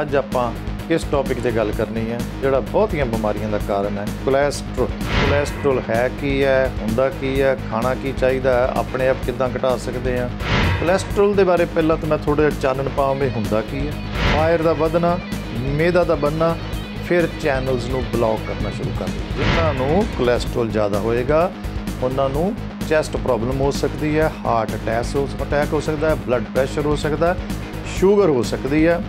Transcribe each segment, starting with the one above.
ਅੱਜ ਆਪਾਂ ਇਸ ਟੌਪਿਕ ਤੇ ਗੱਲ ਕਰਨੀ ਹੈ ਜਿਹੜਾ ਬਹੁਤੀਆਂ ਬਿਮਾਰੀਆਂ ਦਾ ਕਾਰਨ ਹੈ ਕੋਲੇਸਟ੍ਰੋਲ ਕੋਲੇਸਟ੍ਰੋਲ ਹੈ ਕੀ ਹੈ ਹੁੰਦਾ ਕੀ ਹੈ ਖਾਣਾ ਕੀ ਚਾਹੀਦਾ ਹੈ ਆਪਣੇ ਆਪ ਕਿਦਾਂ ਘਟਾ ਸਕਦੇ ਆ ਕੋਲੇਸਟ੍ਰੋਲ ਦੇ ਬਾਰੇ ਪਹਿਲਾਂ ਤਾਂ ਮੈਂ ਥੋੜਾ ਜਿਹਾ ਚਾਨਣ ਪਾਵਾਂ ਹੁੰਦਾ ਕੀ ਹੈ ਫਾਇਰ ਦਾ ਵਧਣਾ ਮੇਦਾ ਦਾ ਬੰਨਾ ਫਿਰ ਚੈਨਲਸ ਨੂੰ ਬਲੌਕ ਕਰਨਾ ਸ਼ੁਰੂ ਕਰ ਦਿੰਦੇ ਜਿਨ੍ਹਾਂ ਨੂੰ ਕੋਲੇਸਟ੍ਰੋਲ ਜ਼ਿਆਦਾ ਹੋਏਗਾ ਉਹਨਾਂ ਨੂੰ ਚੈਸਟ ਪ੍ਰੋਬਲਮ ਹੋ ਸਕਦੀ ਹੈ ਹਾਰਟ ਅਟੈਕ ਹੋ ਸਕਦਾ ਹੈ ਬਲੱਡ ਪ੍ਰੈਸ਼ਰ ਹੋ ਸਕਦਾ ਹੈ ਸ਼ੂਗਰ ਹੋ ਸਕਦੀ ਹੈ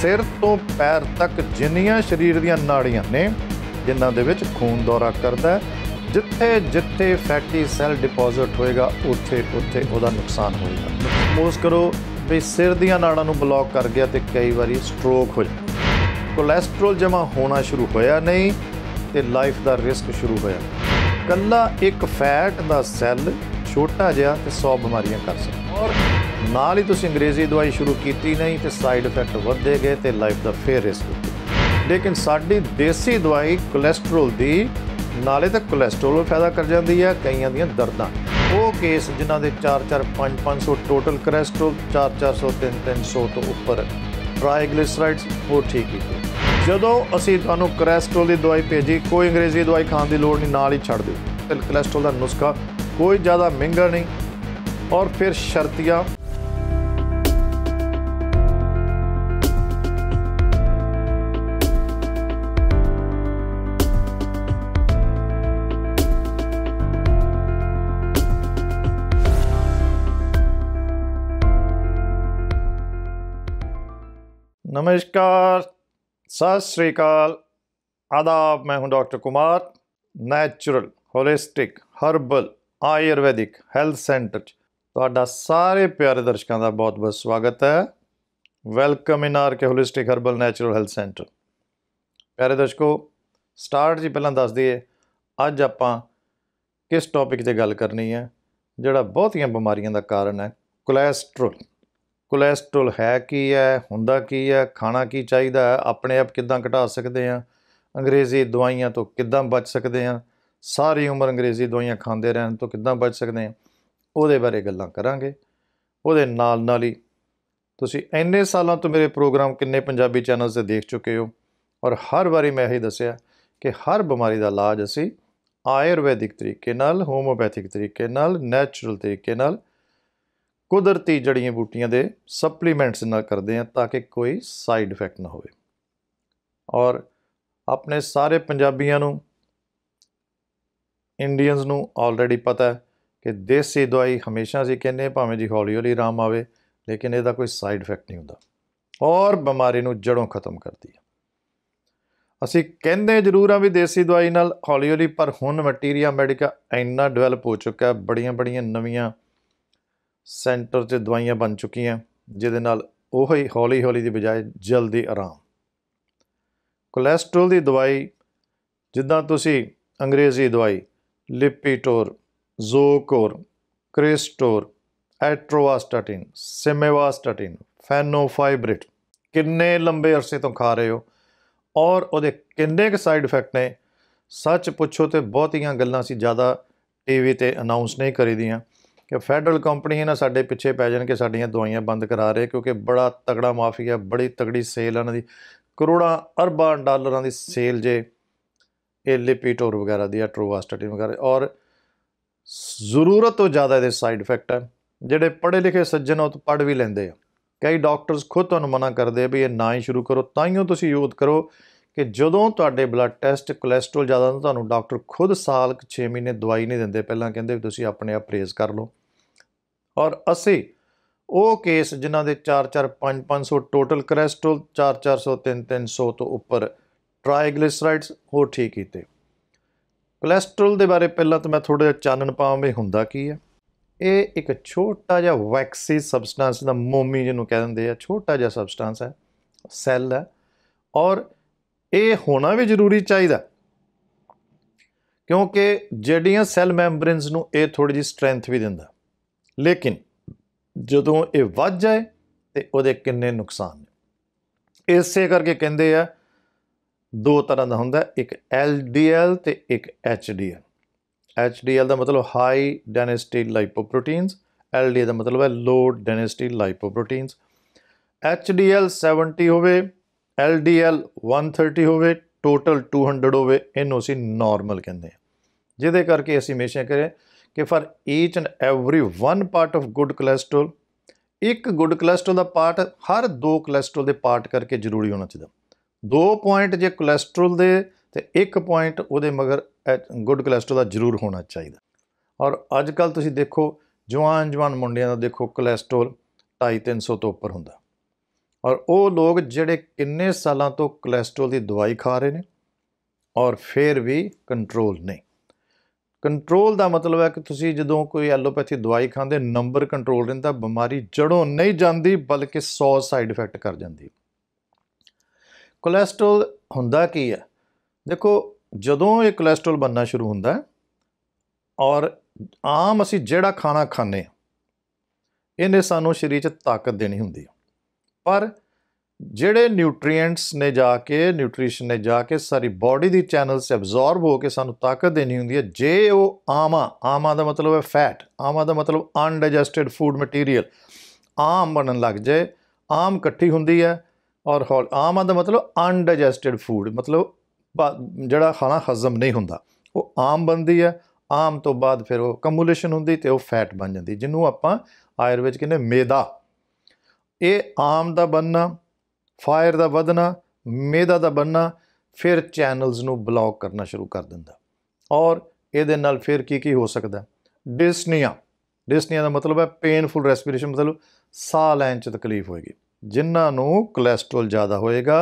ਸਿਰ ਤੋਂ ਪੈਰ ਤੱਕ ਜਿੰਨੀਆਂ ਸਰੀਰ ਦੀਆਂ ਨਾੜੀਆਂ ਨੇ ਜਿਨ੍ਹਾਂ ਦੇ ਵਿੱਚ ਖੂਨ ਦੌਰਾ ਕਰਦਾ ਜਿੱਥੇ ਜਿੱਥੇ ਫੈਟੀ ਸੈਲ ਡਿਪੋਜ਼ਿਟ ਹੋਏਗਾ ਉੱਥੇ ਉੱਥੇ ਉਹਦਾ ਨੁਕਸਾਨ ਹੋਏਗਾ ਮੋਸ ਕਰੋ ਵੀ ਸਿਰ ਦੀਆਂ ਨਾੜਾਂ ਨੂੰ ਬਲੌਕ ਕਰ ਗਿਆ ਤੇ ਕਈ ਵਾਰੀ ਸਟ੍ਰੋਕ ਹੋ ਜਾਂਦਾ ਕੋਲੇਸਟ੍ਰੋਲ ਜਮਾ ਹੋਣਾ ਸ਼ੁਰੂ ਹੋਇਆ ਨਹੀਂ ਤੇ ਲਾਈਫ ਦਾ ਰਿਸਕ ਸ਼ੁਰੂ ਹੋਇਆ ਕੱਲਾ ਇੱਕ ਫੈਟ ਦਾ ਸੈੱਲ ਛੋਟਾ ਜਿਹਾ ਤੇ 100 ਬਿਮਾਰੀਆਂ ਕਰ ਸਕਦਾ ਨਾਲ ਹੀ ਤੁਸੀਂ ਅੰਗਰੇਜ਼ੀ ਦਵਾਈ ਸ਼ੁਰੂ ਕੀਤੀ ਨਹੀਂ ਤੇ ਸਾਈਡ ਇਫੈਕਟ ਵਧਦੇ ਗਏ ਤੇ ਲਾਈਫ ਦਾ ਫੇਰ ਰਿਸਕ ਲੇਕਿਨ ਸਾਡੀ ਦੇਸੀ ਦਵਾਈ ਕੋਲੇਸਟ੍ਰੋਲ ਦੀ ਨਾਲੇ ਤਾਂ ਕੋਲੇਸਟ੍ਰੋਲ ਫਾਇਦਾ ਕਰ ਜਾਂਦੀ ਹੈ ਕਈਆਂ ਦੀਆਂ ਦਰਦਾਂ ਉਹ ਕੇਸ ਜਿਨ੍ਹਾਂ ਦੇ 4-4 5-500 ਟੋਟਲ ਕੋਲੇਸਟ੍ਰੋਲ 4-400 3-300 ਤੋਂ ਉੱਪਰ ਟ੍ਰਾਈਗਲਿਸਰਾਈਡਸ ਉਹ ਠੀਕ ਹੀ ਜਦੋਂ ਅਸੀਂ ਤੁਹਾਨੂੰ ਕੋਲੇਸਟ੍ਰੋਲ ਦੀ ਦਵਾਈ ਭੇਜੀ ਕੋਈ ਅੰਗਰੇਜ਼ੀ ਦਵਾਈ ਖਾਣ ਦੀ ਲੋੜ ਨਹੀਂ ਨਾਲ ਹੀ ਛੱਡ ਦਿਓ ਕੋਲੇਸਟ੍ਰੋਲ ਦਾ ਨੁਸਖਾ ਕੋਈ ਜ਼ਿਆਦਾ ਮਹਿੰਗਾ ਨਹੀਂ ਔਰ ਫਿਰ ਸ਼ਰਤੀਆਂ ਨਮਸਕਾਰ ਸਤਿ ਸ੍ਰੀ ਅਕਾਲ ਆਦਾਬ ਮੈਂ ਹਾਂ doctor Kumar natural holistic herbal Ayurvedic health centre ਚ ਤੁਹਾਡਾ ਸਾਰੇ ਪਿਆਰੇ ਦਰਸ਼ਕਾਂ ਦਾ ਬਹੁਤ-ਬਹੁਤ ਸਵਾਗਤ ਹੈ welcome in R K holistic herbal natural health centre ਪਿਆਰੇ ਦਰਸ਼ਕੋ ਸਟਾਰਟ ਜੀ ਪਹਿਲਾਂ ਦੱਸ ਦਈਏ ਅੱਜ ਆਪਾਂ ਕਿਸ ਟੌਪਿਕ ਤੇ ਗੱਲ ਕਰਨੀ ਹੈ ਜਿਹੜਾ ਬਹੁਤੀਆਂ ਬਿਮਾਰੀਆਂ ਦਾ ਕਾਰਨ ਹੈ ਕੋਲੇਸਟ੍ਰੋਲ ਕੋਲੇਸਟ੍ਰੋਲ ਹੈ ਕੀ ਹੈ ਹੁੰਦਾ ਕੀ ਹੈ ਖਾਣਾ ਕੀ ਚਾਹੀਦਾ ਹੈ ਆਪਣੇ ਆਪ ਕਿਦਾਂ ਘਟਾ ਸਕਦੇ ਆ ਅੰਗਰੇਜ਼ੀ ਦਵਾਈਆਂ ਤੋਂ ਕਿਦਾਂ ਬਚ ਸਕਦੇ ਆ ਸਾਰੀ ਉਮਰ ਅੰਗਰੇਜ਼ੀ ਦਵਾਈਆਂ ਖਾਂਦੇ ਰਹਿਣ ਤੋਂ ਕਿਦਾਂ ਬਚ ਸਕਦੇ ਆ ਉਹਦੇ ਬਾਰੇ ਗੱਲਾਂ ਕਰਾਂਗੇ ਉਹਦੇ ਨਾਲ ਨਾਲ ਹੀ ਤੁਸੀਂ ਇੰਨੇ ਸਾਲਾਂ ਤੋਂ ਮੇਰੇ ਪ੍ਰੋਗਰਾਮ ਕਿੰਨੇ ਪੰਜਾਬੀ ਚੈਨਲ ਤੇ ਦੇਖ ਚੁੱਕੇ ਹੋ ਔਰ ਹਰ ਵਾਰੀ ਮੈਂ ਇਹੀ ਦੱਸਿਆ ਕਿ ਹਰ ਬਿਮਾਰੀ ਦਾ ਇਲਾਜ ਅਸੀਂ ਆਯੁਰਵੈਦਿਕ ਤਰੀਕੇ ਨਾਲ ਹੋਮੋਪੈਥਿਕ ਤਰੀਕੇ ਨਾਲ ਨੈਚੁਰਲ ਤਰੀਕੇ ਨਾਲ ਕੁਦਰਤੀ ਜੜੀਆਂ ਬੂਟੀਆਂ ਦੇ ਸਪਲੀਮੈਂਟਸ ਨਾਲ ਕਰਦੇ ਆ ਤਾਂ ਕਿ ਕੋਈ ਸਾਈਡ ਇਫੈਕਟ ਨਾ ਹੋਵੇ ਔਰ ਆਪਣੇ ਸਾਰੇ ਪੰਜਾਬੀਆਂ ਨੂੰ ਇੰਡੀਅਨਸ ਨੂੰ ਆਲਰੇਡੀ ਪਤਾ ਹੈ ਕਿ ਦੇਸੀ ਦਵਾਈ ਹਮੇਸ਼ਾ ਅਸੀਂ ਕਹਿੰਦੇ ਭਾਵੇਂ ਜੀ ਹੌਲੀ ਹੌਲੀ ਆਰਾਮ ਆਵੇ ਲੇਕਿਨ ਇਹਦਾ ਕੋਈ ਸਾਈਡ ਇਫੈਕਟ ਨਹੀਂ ਹੁੰਦਾ ਔਰ ਬਿਮਾਰੀ ਨੂੰ ਜੜੋਂ ਖਤਮ ਕਰਦੀ ਹੈ ਅਸੀਂ ਕਹਿੰਦੇ ਜ਼ਰੂਰ ਆ ਵੀ ਦੇਸੀ ਦਵਾਈ ਨਾਲ ਹੌਲੀ ਹੌਲੀ ਪਰ ਹੁਣ ਮਟੀਰੀਆ ਮੈਡੀਕਾ ਇੰਨਾ ਡਿਵੈਲਪ ਹੋ ਚੁੱਕਾ ਹੈ ਬੜੀਆਂ ਬੜੀਆਂ ਨਵੀਆਂ ਸੈਂਟਰ 'ਚ ਦਵਾਈਆਂ ਬਣ ਚੁੱਕੀਆਂ ਜਿਹਦੇ ਨਾਲ ਉਹ ਹੀ ਹੌਲੀ ਹੌਲੀ ਦੀ ਬਜਾਏ ਜਲਦੀ ਆਰਾਮ ਕੋਲੇਸਟ੍ਰੋਲ ਦੀ ਦਵਾਈ ਜਿੱਦਾਂ ਤੁਸੀਂ ਅੰਗਰੇਜ਼ੀ ਦਵਾਈ ਲਿਪੀਟੋਰ ਜ਼ੋਕੋਰ ਕ੍ਰਿਸਟੋਰ ਐਟਰੋਵਾਸਟਾਟਿਨ ਸੇਮੇਵਾਸਟਾਟਿਨ ਫੈਨੋਫਾਈਬ੍ਰਿਡ ਕਿੰਨੇ ਲੰਬੇ ਅਰਸੇ ਤੋਂ ਖਾ ਰਹੇ ਹੋ ਔਰ ਉਹਦੇ ਕਿੰਨੇ ਕੁ ਸਾਈਡ ਇਫੈਕਟ ਨੇ ਸੱਚ ਪੁੱਛੋ ਤੇ ਬਹੁਤੀਆਂ ਗੱਲਾਂ ਸੀ ਜ਼ਿਆਦਾ ਟੀਵੀ ਤੇ ਅਨਾਉਂਸ ਨਹੀਂ ਕਰੀਦੀਆਂ ਕਿ ਫੈਡਰਲ ਕੰਪਨੀ ਇਹਨਾਂ ਸਾਡੇ ਪਿੱਛੇ ਪੈ ਜਾਣ ਕਿ ਸਾਡੀਆਂ ਦਵਾਈਆਂ ਬੰਦ ਕਰਾ ਰਹੇ ਕਿਉਂਕਿ ਬੜਾ ਤਗੜਾ ਮਾਫੀਆ ਬੜੀ ਤਗੜੀ ਸੇਲ ਇਹਨਾਂ ਦੀ ਕਰੋੜਾਂ ਅਰਬਾਂ ਡਾਲਰਾਂ ਦੀ ਸੇਲ ਜੇ ਇਹ ਲਿਪੀਟੋਰ ਵਗੈਰਾ ਦੀ ਐਟਰੋਵਾਸਟਾਟਿਨ ਵਗੈਰਾ ਔਰ ਜ਼ਰੂਰਤ ਤੋਂ ਜ਼ਿਆਦਾ ਇਹਦੇ ਸਾਈਡ ਇਫੈਕਟ ਹੈ ਜਿਹੜੇ ਪੜ੍ਹੇ ਲਿਖੇ ਸੱਜਣ ਉਹ ਪੜ੍ਹ ਵੀ ਲੈਂਦੇ ਆ ਕਈ ਡਾਕਟਰਸ ਖੁਦ ਤੁਹਾਨੂੰ ਮਨਾ ਕਰਦੇ ਆ ਵੀ ਇਹ ਨਾ ਹੀ ਸ਼ੁਰੂ ਕਰੋ ਤਾਂ ਹੀ ਤੁਸੀਂ ਯੂਜ਼ ਕਰੋ ਕਿ ਜਦੋਂ ਤੁਹਾਡੇ ਬਲੱਡ ਟੈਸਟ ਕੋਲੇਸਟ੍ਰੋਲ ਜ਼ਿਆਦਾ ਤਾਂ ਤੁਹਾਨੂੰ ਡਾਕਟਰ ਖੁਦ ਸਾਲ 6 ਮਹੀਨੇ ਦਵਾਈ ਨਹੀਂ ਦਿੰਦੇ ਪਹਿਲਾਂ ਕਹਿੰਦੇ ਵੀ ਤੁਸੀਂ ਆਪਣੇ ਆਪ ਪ੍ਰੇਜ਼ ਕਰ ਲਓ ਔਰ ਅਸੀਂ ਉਹ ਕੇਸ ਜਿਨ੍ਹਾਂ ਦੇ 4-4 5-500 ਟੋਟਲ ਕੋਲੇਸਟ੍ਰੋਲ 4-400 3-300 ਤੋਂ ਉੱਪਰ ਟ੍ਰਾਈਗਲਿਸਰਾਈਡਸ ਹੋ ਠੀਕ ਕੀਤੇ ਕੋਲੇਸਟ੍ਰੋਲ ਦੇ ਬਾਰੇ ਪਹਿਲਾਂ ਤਾਂ ਮੈਂ ਥੋੜਾ ਜਿਹਾ ਚਾਨਣ ਪਾਵਾਂ ਵੀ ਹੁੰਦਾ ਕੀ ਹੈ ਇਹ ਇੱਕ ਛੋਟਾ ਜਿਹਾ ਵੈਕਸੀ ਸਬਸਟੈਂਸ ਦਾ ਮੋਮੀ ਜਿਹਨੂੰ ਕਹਿੰਦੇ ਆ ਛੋਟਾ ਜਿਹਾ ਸਬਸਟੈਂਸ ਹੈ ਸੈੱਲ ਹੈ ਔਰ ਇਹ ਹੋਣਾ ਵੀ ਜ਼ਰੂਰੀ ਚਾਹੀਦਾ ਕਿਉਂਕਿ ਜਿਹੜੀਆਂ ਸੈੱਲ ਮੈਂਬਰਨਸ ਨੂੰ ਇਹ ਥੋੜੀ ਜੀ ਸਟਰੈਂਥ ਵੀ ਦਿੰਦਾ ਲੇਕਿਨ ਜਦੋਂ ਇਹ ਵੱਜ ਜਾਏ ਤੇ ਉਹਦੇ ਕਿੰਨੇ ਨੁਕਸਾਨ ਨੇ ਇਸੇ ਕਰਕੇ ਕਹਿੰਦੇ ਆ ਦੋ ਤਰ੍ਹਾਂ ਦਾ ਹੁੰਦਾ ਇੱਕ LDL ਤੇ ਇੱਕ HDL HDL ਦਾ ਮਤਲਬ ਹਾਈ ਡੈਨਸਿਟੀ ਲਾਈਪੋਪ੍ਰੋਟੀਨਸ LDL ਦਾ ਮਤਲਬ ਹੈ ਲੋ ਡੈਨਸਿਟੀ ਲਾਈਪੋਪ੍ਰੋਟੀਨਸ HDL 70 ਹੋਵੇ LDL 130 ਹੋਵੇ ਟੋਟਲ 200 ਹੋਵੇ ਇਹਨੂੰ ਅਸੀਂ ਨਾਰਮਲ ਕਹਿੰਦੇ ਆ ਜਿਹਦੇ ਕਰਕੇ ਅਸੀਂ ਹਮੇਸ਼ਾ ਕਰੇ ਕਿ for each and every one part of good cholesterol ਇੱਕ ਗੁੱਡ ਕੋਲੇਸਟ੍ਰੋਲ ਦਾ ਪਾਰਟ ਹਰ ਦੋ ਕੋਲੇਸਟ੍ਰੋਲ ਦੇ ਪਾਰਟ ਕਰਕੇ ਜ਼ਰੂਰੀ ਹੋਣਾ ਚਾਹੀਦਾ ਦੋ ਪੁਆਇੰਟ ਜੇ ਕੋਲੇਸਟ੍ਰੋਲ ਦੇ ਤੇ ਇੱਕ ਪੁਆਇੰਟ ਉਹਦੇ ਮਗਰ ਗੁੱਡ ਕੋਲੇਸਟ੍ਰੋਲ ਦਾ ਜ਼ਰੂਰ ਹੋਣਾ ਚਾਹੀਦਾ ਔਰ ਅੱਜ ਕੱਲ ਤੁਸੀਂ ਦੇਖੋ ਜਵਾਨ ਜਵਾਨ ਮੁੰਡਿਆਂ ਦਾ ਦੇਖੋ ਕੋਲੇਸਟ੍ਰੋਲ 250 ਤੋਂ ਉੱਪਰ ਹੁੰਦਾ ਔਰ ਉਹ ਲੋਕ ਜਿਹੜੇ ਕਿੰਨੇ ਸਾਲਾਂ ਤੋਂ ਕੋਲੇਸਟ੍ਰੋਲ ਦੀ ਦਵਾਈ ਖਾ ਰਹੇ ਨੇ ਔਰ ਫਿਰ ਵੀ ਕੰਟਰੋਲ ਨਹੀਂ ਕੰਟਰੋਲ ਦਾ ਮਤਲਬ ਹੈ ਕਿ ਤੁਸੀਂ ਜਦੋਂ ਕੋਈ ਐਲੋਪੈਥੀ ਦਵਾਈ ਖਾਂਦੇ ਨੰਬਰ ਕੰਟਰੋਲ ਰਹਿੰਦਾ ਬਿਮਾਰੀ ਜੜੋਂ ਨਹੀਂ ਜਾਂਦੀ ਬਲਕਿ 100 ਸਾਈਡ ਇਫੈਕਟ ਕਰ ਜਾਂਦੀ ਕੋਲੇਸਟ੍ਰੋਲ ਹੁੰਦਾ ਕੀ ਹੈ ਦੇਖੋ ਜਦੋਂ ਇਹ ਕੋਲੇਸਟ੍ਰੋਲ ਬੰਨਣਾ ਸ਼ੁਰੂ ਹੁੰਦਾ ਔਰ ਆਮ ਅਸੀਂ ਜਿਹੜਾ ਖਾਣਾ ਖਾਂਦੇ ਇਹਨੇ ਸਾਨੂੰ ਸਰੀਰ 'ਚ ਤਾਕਤ ਦੇਣੀ ਹੁੰਦੀ ਹੈ ਪਰ ਜਿਹੜੇ ਨਿਊਟ੍ਰੀਐਂਟਸ ਨੇ ਜਾ ਕੇ ਨਿਊਟ੍ਰੀਸ਼ਨ ਨੇ ਜਾ ਕੇ ਸਾਰੀ ਬਾਡੀ ਦੀ ਚੈਨਲ ਸੇ ਐਬਜ਼ੌਰਬ ਹੋ ਕੇ ਸਾਨੂੰ ਤਾਕਤ ਦੇਣੀ ਹੁੰਦੀ ਹੈ ਜੇ ਉਹ ਆਮਾ ਆਮਾ ਦਾ ਮਤਲਬ ਹੈ ਫੈਟ ਆਮਾ ਦਾ ਮਤਲਬ ਅਨਡਾਈਜੈਸਟਿਡ ਫੂਡ ਮਟੀਰੀਅਲ ਆਮ ਬਣਨ ਲੱਗ ਜਾਏ ਆਮ ਇਕੱਠੀ ਹੁੰਦੀ ਹੈ ਔਰ ਆਮਾ ਦਾ ਮਤਲਬ ਅਨਡਾਈਜੈਸਟਿਡ ਫੂਡ ਮਤਲਬ ਜਿਹੜਾ ਖਾਣਾ ਹਜ਼ਮ ਨਹੀਂ ਹੁੰਦਾ ਉਹ ਆਮ ਬਣਦੀ ਹੈ ਆਮ ਤੋਂ ਬਾਅਦ ਫਿਰ ਉਹ ਕਮੂਲੇਸ਼ਨ ਹੁੰਦੀ ਤੇ ਉਹ ਫੈਟ ਬਣ ਜਾਂਦੀ ਜਿਹਨੂੰ ਆਪਾਂ ਆਯੁਰਵੇਦ ਕਹਿੰਦੇ ਮੇਦਾ ਇਹ ਆਮ ਦਾ ਬੰਨਾ ਫਾਇਰ ਦਾ ਵਧਣਾ ਮੇਦਾ ਦਾ ਬੰਨਾ ਫਿਰ ਚੈਨਲਸ ਨੂੰ ਬਲੌਕ ਕਰਨਾ ਸ਼ੁਰੂ ਕਰ ਦਿੰਦਾ ਔਰ ਇਹਦੇ ਨਾਲ ਫਿਰ ਕੀ ਕੀ ਹੋ ਸਕਦਾ ਡਿਸਨੀਆ ਡਿਸਨੀਆ ਦਾ ਮਤਲਬ ਹੈ ਪੇਨਫੁਲ ਰੈਸਪੀਰੇਸ਼ਨ ਮਤਲਬ ਸਾਹ ਲੈਣ 'ਚ ਤਕਲੀਫ ਹੋਏਗੀ ਜਿਨ੍ਹਾਂ ਨੂੰ ਕੋਲੇਸਟ੍ਰੋਲ ਜ਼ਿਆਦਾ ਹੋਏਗਾ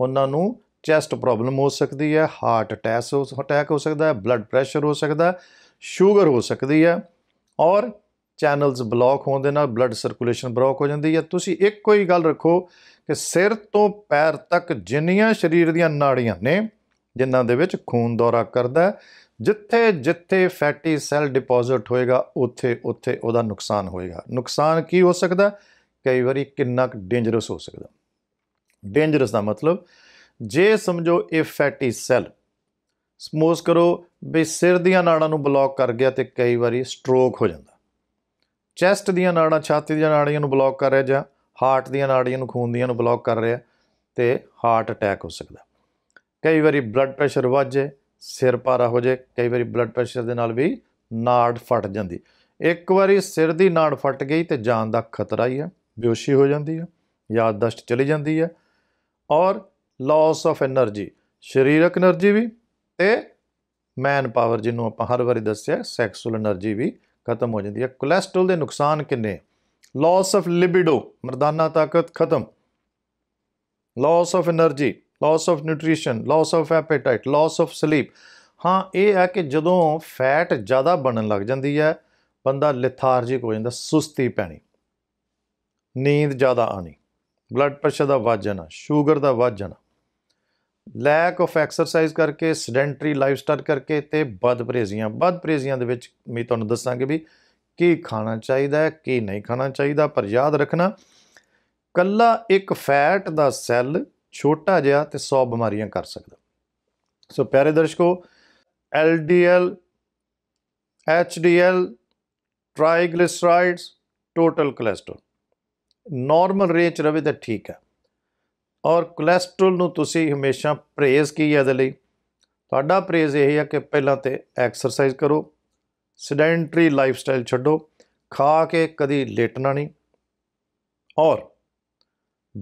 ਉਹਨਾਂ ਨੂੰ ਚੈਸਟ ਪ੍ਰੋਬਲਮ ਹੋ ਸਕਦੀ ਹੈ ਹਾਰਟ ਅਟੈਕ ਹੋ ਸਕਦਾ ਹੈ ਬਲੱਡ ਪ੍ਰੈਸ਼ਰ ਹੋ ਸਕਦਾ ਹੈ ਸ਼ੂਗਰ ਹੋ ਸਕਦੀ ਹੈ ਔਰ ਚੈਨਲਸ ਬਲੌਕ ਹੋਣ ਦੇ ਨਾਲ ਬਲੱਡ ਸਰਕੂਲੇਸ਼ਨ ਬਲੌਕ ਹੋ ਜਾਂਦੀ ਹੈ ਤੁਸੀਂ ਇੱਕੋ ਹੀ ਗੱਲ ਰੱਖੋ ਕਿ ਸਿਰ ਤੋਂ ਪੈਰ ਤੱਕ ਜਿੰਨੀਆਂ ਸਰੀਰ ਦੀਆਂ ਨਾੜੀਆਂ ਨੇ ਜਿਨ੍ਹਾਂ ਦੇ ਵਿੱਚ ਖੂਨ ਦੌਰਾ ਕਰਦਾ ਜਿੱਥੇ ਜਿੱਥੇ ਫੈਟੀ ਸੈਲ ਡਿਪੋਜ਼ਿਟ ਹੋਏਗਾ ਉੱਥੇ ਉੱਥੇ ਉਹਦਾ ਨੁਕਸਾਨ ਹੋਏਗਾ ਨੁਕਸਾਨ ਕੀ ਹੋ ਸਕਦਾ ਕਈ ਵਾਰੀ ਕਿੰਨਾ ਡੇਂਜਰਸ ਹੋ ਸਕਦਾ ਡੇਂਜਰਸ ਦਾ ਮਤਲਬ ਜੇ ਸਮਝੋ ਇਹ ਫੈਟੀ ਸੈਲ ਸਮੋਸ ਕਰੋ ਵੀ ਸਿਰ ਦੀਆਂ ਨਾੜਾਂ ਨੂੰ ਬਲੌਕ ਕਰ ਗਿਆ ਤੇ ਕਈ ਵਾਰੀ ਸਟ੍ਰੋਕ ਹੋ ਜਾਂਦਾ ਚੈਸਟ ਦੀਆਂ ਨਾੜਾਂ ਛਾਤੀ ਦੀਆਂ ਨਾੜੀਆਂ ਨੂੰ ਬਲੌਕ ਕਰ ਰਿਹਾ ਜਾਂ ਹਾਰਟ ਦੀਆਂ ਨਾੜੀਆਂ ਨੂੰ ਖੂਨ ਦੀਆਂ ਨੂੰ ਬਲੌਕ ਕਰ ਰਿਹਾ ਤੇ ਹਾਰਟ ਅਟੈਕ ਹੋ ਸਕਦਾ ਕਈ ਵਾਰੀ ਬਲੱਡ ਪ੍ਰੈਸ਼ਰ ਵੱਜ ਜੇ ਸਿਰ ਪਾਰਾ ਹੋ ਜੇ ਕਈ ਵਾਰੀ ਬਲੱਡ ਪ੍ਰੈਸ਼ਰ ਦੇ ਨਾਲ ਵੀ ਨਾੜ ਫਟ ਜਾਂਦੀ ਇੱਕ ਵਾਰੀ ਸਿਰ ਦੀ ਨਾੜ ਫਟ ਗਈ ਤੇ ਜਾਨ ਦਾ ਖਤਰਾ ਹੀ ਹੈ ਬੇਹੋਸ਼ੀ ਹੋ ਜਾਂਦੀ ਹੈ ਯਾਦਦਾਸ਼ਤ ਚਲੀ ਜਾਂਦੀ ਹੈ ਔਰ ਲਾਸ ਆਫ એનર્ਜੀ ਸਰੀਰਕ એનર્ਜੀ ਵੀ ਤੇ ਮੈਨ ਪਾਵਰ ਜਿਹਨੂੰ ਆਪਾਂ ਹਰ ਵਾਰੀ ਦੱਸਿਆ ਸੈਕਸੁਅਲ એનર્ਜੀ ਵੀ ਖਤਮ ਹੋ ਜਾਂਦੀ ਹੈ ਕੋਲੇਸਟ੍ਰੋਲ ਦੇ ਨੁਕਸਾਨ ਕਿੰਨੇ ਲਾਸ ਆਫ ਲਿਬਿਡੋ ਮਰਦਾਨਾ ਤਾਕਤ ਖਤਮ loss of energy loss of nutrition loss of appetite loss of sleep ਹਾਂ ਇਹ ਹੈ ਕਿ ਜਦੋਂ ਫੈਟ ਜ਼ਿਆਦਾ ਬਣਨ ਲੱਗ ਜਾਂਦੀ ਹੈ ਬੰਦਾ ਲਿਥਾਰਜਿਕ ਹੋ ਜਾਂਦਾ ਸੁਸਤੀ ਪੈਣੀ ਨੀਂਦ ਜ਼ਿਆਦਾ ਆਣੀ ਬਲੱਡ ਪ੍ਰੈਸ਼ਰ ਦਾ ਵਧ ਜਾਣਾ ਸ਼ੂਗਰ ਦਾ ਵਧ ਜਾਣਾ ਲੈਕ ਆਫ ਐਕਸਰਸਾਈਜ਼ ਕਰਕੇ ਸੈਡੈਂਟਰੀ ਲਾਈਫ ਸਟਾਈਲ ਕਰਕੇ ਤੇ ਬਦਪ੍ਰੇਜ਼ੀਆਂ ਬਦਪ੍ਰੇਜ਼ੀਆਂ ਦੇ ਵਿੱਚ ਮੈਂ ਤੁਹਾਨੂੰ ਦੱਸਾਂਗੇ ਵੀ ਕੀ ਖਾਣਾ ਚਾਹੀਦਾ ਹੈ ਕੀ ਨਹੀਂ ਖਾਣਾ ਚਾਹੀਦਾ ਪਰ ਯਾਦ ਰੱਖਣਾ ਕੱਲਾ ਇੱਕ ਫੈਟ ਦਾ ਸੈੱਲ ਛੋਟਾ ਜਿਹਾ ਤੇ 100 ਬਿਮਾਰੀਆਂ ਕਰ ਸਕਦਾ ਸੋ ਪਿਆਰੇ ਦਰਸ਼ਕੋ LDL HDL triglycerides total cholesterol normal range ਰਵੇ ਤਾਂ ਠੀਕ ਹੈ ਔਰ ਕੋਲੇਸਟ੍ਰੋਲ ਨੂੰ ਤੁਸੀਂ ਹਮੇਸ਼ਾ ਪ੍ਰੇਜ਼ ਕੀ ਹੈ ਇਹਦੇ ਲਈ ਤੁਹਾਡਾ ਪ੍ਰੇਜ਼ ਇਹ ਹੈ ਕਿ ਪਹਿਲਾਂ ਤੇ ਐਕਸਰਸਾਈਜ਼ ਕਰੋ ਸਿਡੈਂਟਰੀ ਲਾਈਫ ਸਟਾਈਲ ਛੱਡੋ ਖਾ ਕੇ ਕਦੀ ਲੇਟਣਾ ਨਹੀਂ ਔਰ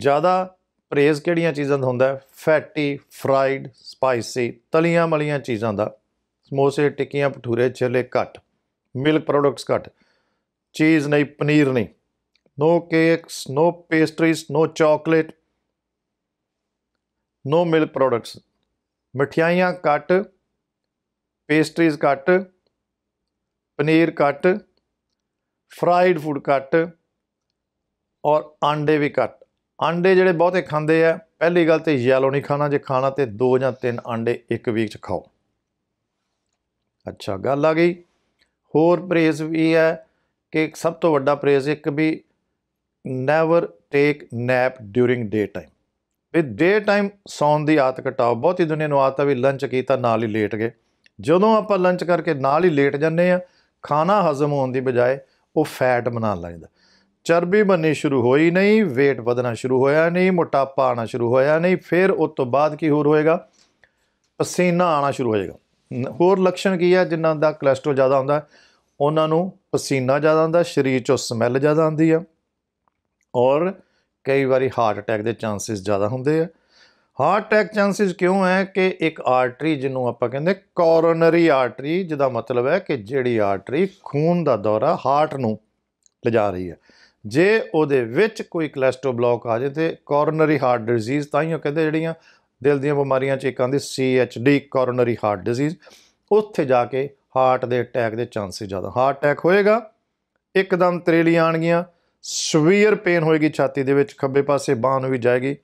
ਜ਼ਿਆਦਾ ਪ੍ਰੇਜ਼ ਕਿਹੜੀਆਂ ਚੀਜ਼ਾਂ ਦਾ ਹੁੰਦਾ ਹੈ ਫੈਟੀ ਫਰਾਈਡ ਸਪਾਈਸੀ ਤਲੀਆਂ ਮਲੀਆਂ ਚੀਜ਼ਾਂ ਦਾ ਸਮੋਸੇ ਟਿੱਕੀਆਂ ਪਠੂਰੇ ਛੋਲੇ ਘੱਟ ਮਿਲਕ ਪ੍ਰੋਡਕਟਸ ਘੱਟ ਚੀਜ਼ ਨਹੀਂ ਪਨੀਰ ਨਹੀਂ no cakes no pastries no chocolate no milk products ਮਠਿਆਈਆਂ ਕੱਟ ਪੇਸਟਰੀਜ਼ ਕੱਟ ਪਨੀਰ ਕੱਟ ਫਰਾਈਡ ਫੂਡ ਕੱਟ ਔਰ ਆਂਡੇ ਵੀ ਕੱਟ ਆਂਡੇ ਜਿਹੜੇ ਬਹੁਤੇ ਖਾਂਦੇ ਆ ਪਹਿਲੀ ਗੱਲ ਤੇ ਯੈਲੋ ਨਹੀਂ ਖਾਣਾ ਜੇ ਖਾਣਾ ਤੇ 2 ਜਾਂ 3 ਆਂਡੇ ਇੱਕ ਵੀਕ ਚ ਖਾਓ ਅੱਛਾ ਗੱਲ ਆ ਗਈ ਹੋਰ ਪ੍ਰੇਜ਼ ਵੀ ਹੈ ਕਿ ਸਭ ਤੋਂ ਵੱਡਾ ਪ੍ਰੇਜ਼ ਇੱਕ ਵੀ never take nap during daytime ਵੀ ਡੇ ਟਾਈਮ ਸੌਣ ਦੀ ਆਦਤ ਘਟਾਓ ਬਹੁਤੀ ਦੁਨੀਆ ਨੂੰ ਆਦਤ ਵੀ ਲੰਚ ਕੀਤਾ ਨਾਲ ਹੀ ਲੇਟ ਗਏ ਜਦੋਂ ਆਪਾਂ ਲੰਚ ਕਰਕੇ ਨਾਲ ਹੀ ਲੇਟ ਜਾਂਦੇ ਆ ਖਾਣਾ ਹਜ਼ਮ ਹੋਣ ਦੀ ਬਜਾਏ ਉਹ ਫੈਟ ਬਣਾ ਲੈਂਦਾ ਚਰਬੀ ਬਣਨੀ ਸ਼ੁਰੂ ਹੋਈ ਨਹੀਂ weight ਵਧਣਾ ਸ਼ੁਰੂ ਹੋਇਆ ਨਹੀਂ ਮੋਟਾਪਾ ਆਣਾ ਸ਼ੁਰੂ ਹੋਇਆ ਨਹੀਂ ਫਿਰ ਉਸ ਤੋਂ ਬਾਅਦ ਕੀ ਹੋਰ ਹੋਏਗਾ ਪਸੀਨਾ ਆਣਾ ਸ਼ੁਰੂ ਹੋ ਜਾਏਗਾ ਹੋਰ ਲੱਛਣ ਕੀ ਹੈ ਜਿਨ੍ਹਾਂ ਦਾ ਕੋਲੇਸਟ੍ਰੋਲ ਜ਼ਿਆਦਾ ਹੁੰਦਾ ਉਹਨਾਂ ਨੂੰ ਪਸੀਨਾ ਜ਼ਿਆਦਾ ਆਉਂਦਾ ਸਰੀਰ ਚੋਂ ਸਮੈਲ ਜ਼ਿਆਦਾ ਆਉਂਦੀ ਆ ਔਰ ਕਈ ਵਾਰੀ ਹਾਰਟ ਅਟੈਕ ਦੇ ਚਾਂਸਸ ਜ਼ਿਆਦਾ ਹੁੰਦੇ ਆ ਹਾਰਟ ਅਟੈਕ ਚਾਂਸਸ ਕਿਉਂ ਹੈ ਕਿ ਇੱਕ ਆਰਟਰੀ ਜਿਹਨੂੰ ਆਪਾਂ ਕਹਿੰਦੇ ਕੋਰੋਨਰੀ ਆਰਟਰੀ ਜਿਹਦਾ ਮਤਲਬ ਹੈ ਕਿ ਜਿਹੜੀ ਆਰਟਰੀ ਖੂਨ ਦਾ ਦੌਰਾ ਹਾਰਟ ਨੂੰ ਲਿਜਾ ਰਹੀ ਹੈ ਜੇ ਉਹਦੇ ਵਿੱਚ ਕੋਈ ਕੋਲੇਸਟਰੋ ਬਲੌਕ ਆ ਜੇ ਤੇ ਕੋਰੋਨਰੀ ਹਾਰਟ ਡਿਜ਼ੀਜ਼ ਤਾਂ ਹੀ ਕਹਿੰਦੇ ਜਿਹੜੀਆਂ ਦਿਲ ਦੀਆਂ ਬਿਮਾਰੀਆਂ ਚ ਇੱਕ ਆਂਦੀ ਸੀਐਚਡੀ ਕੋਰੋਨਰੀ ਹਾਰਟ ਡਿਜ਼ੀਜ਼ ਉੱਥੇ ਜਾ ਕੇ ਹਾਰਟ ਦੇ ਅਟੈਕ ਦੇ ਚਾਂਸਸ ਜ਼ਿਆਦਾ ਹਾਰਟ ਅਟੈਕ ਹੋਏਗਾ ਇੱਕਦਮ ਤਰੇਲੀ ਆਣਗੀਆਂ ਸਵੀਅਰ ਪੇਨ ਹੋਏਗੀ ਛਾਤੀ ਦੇ ਵਿੱਚ ਖੱਬੇ ਪਾਸੇ ਬਾਹ ਨੂੰ ਵੀ ਜਾਏਗੀ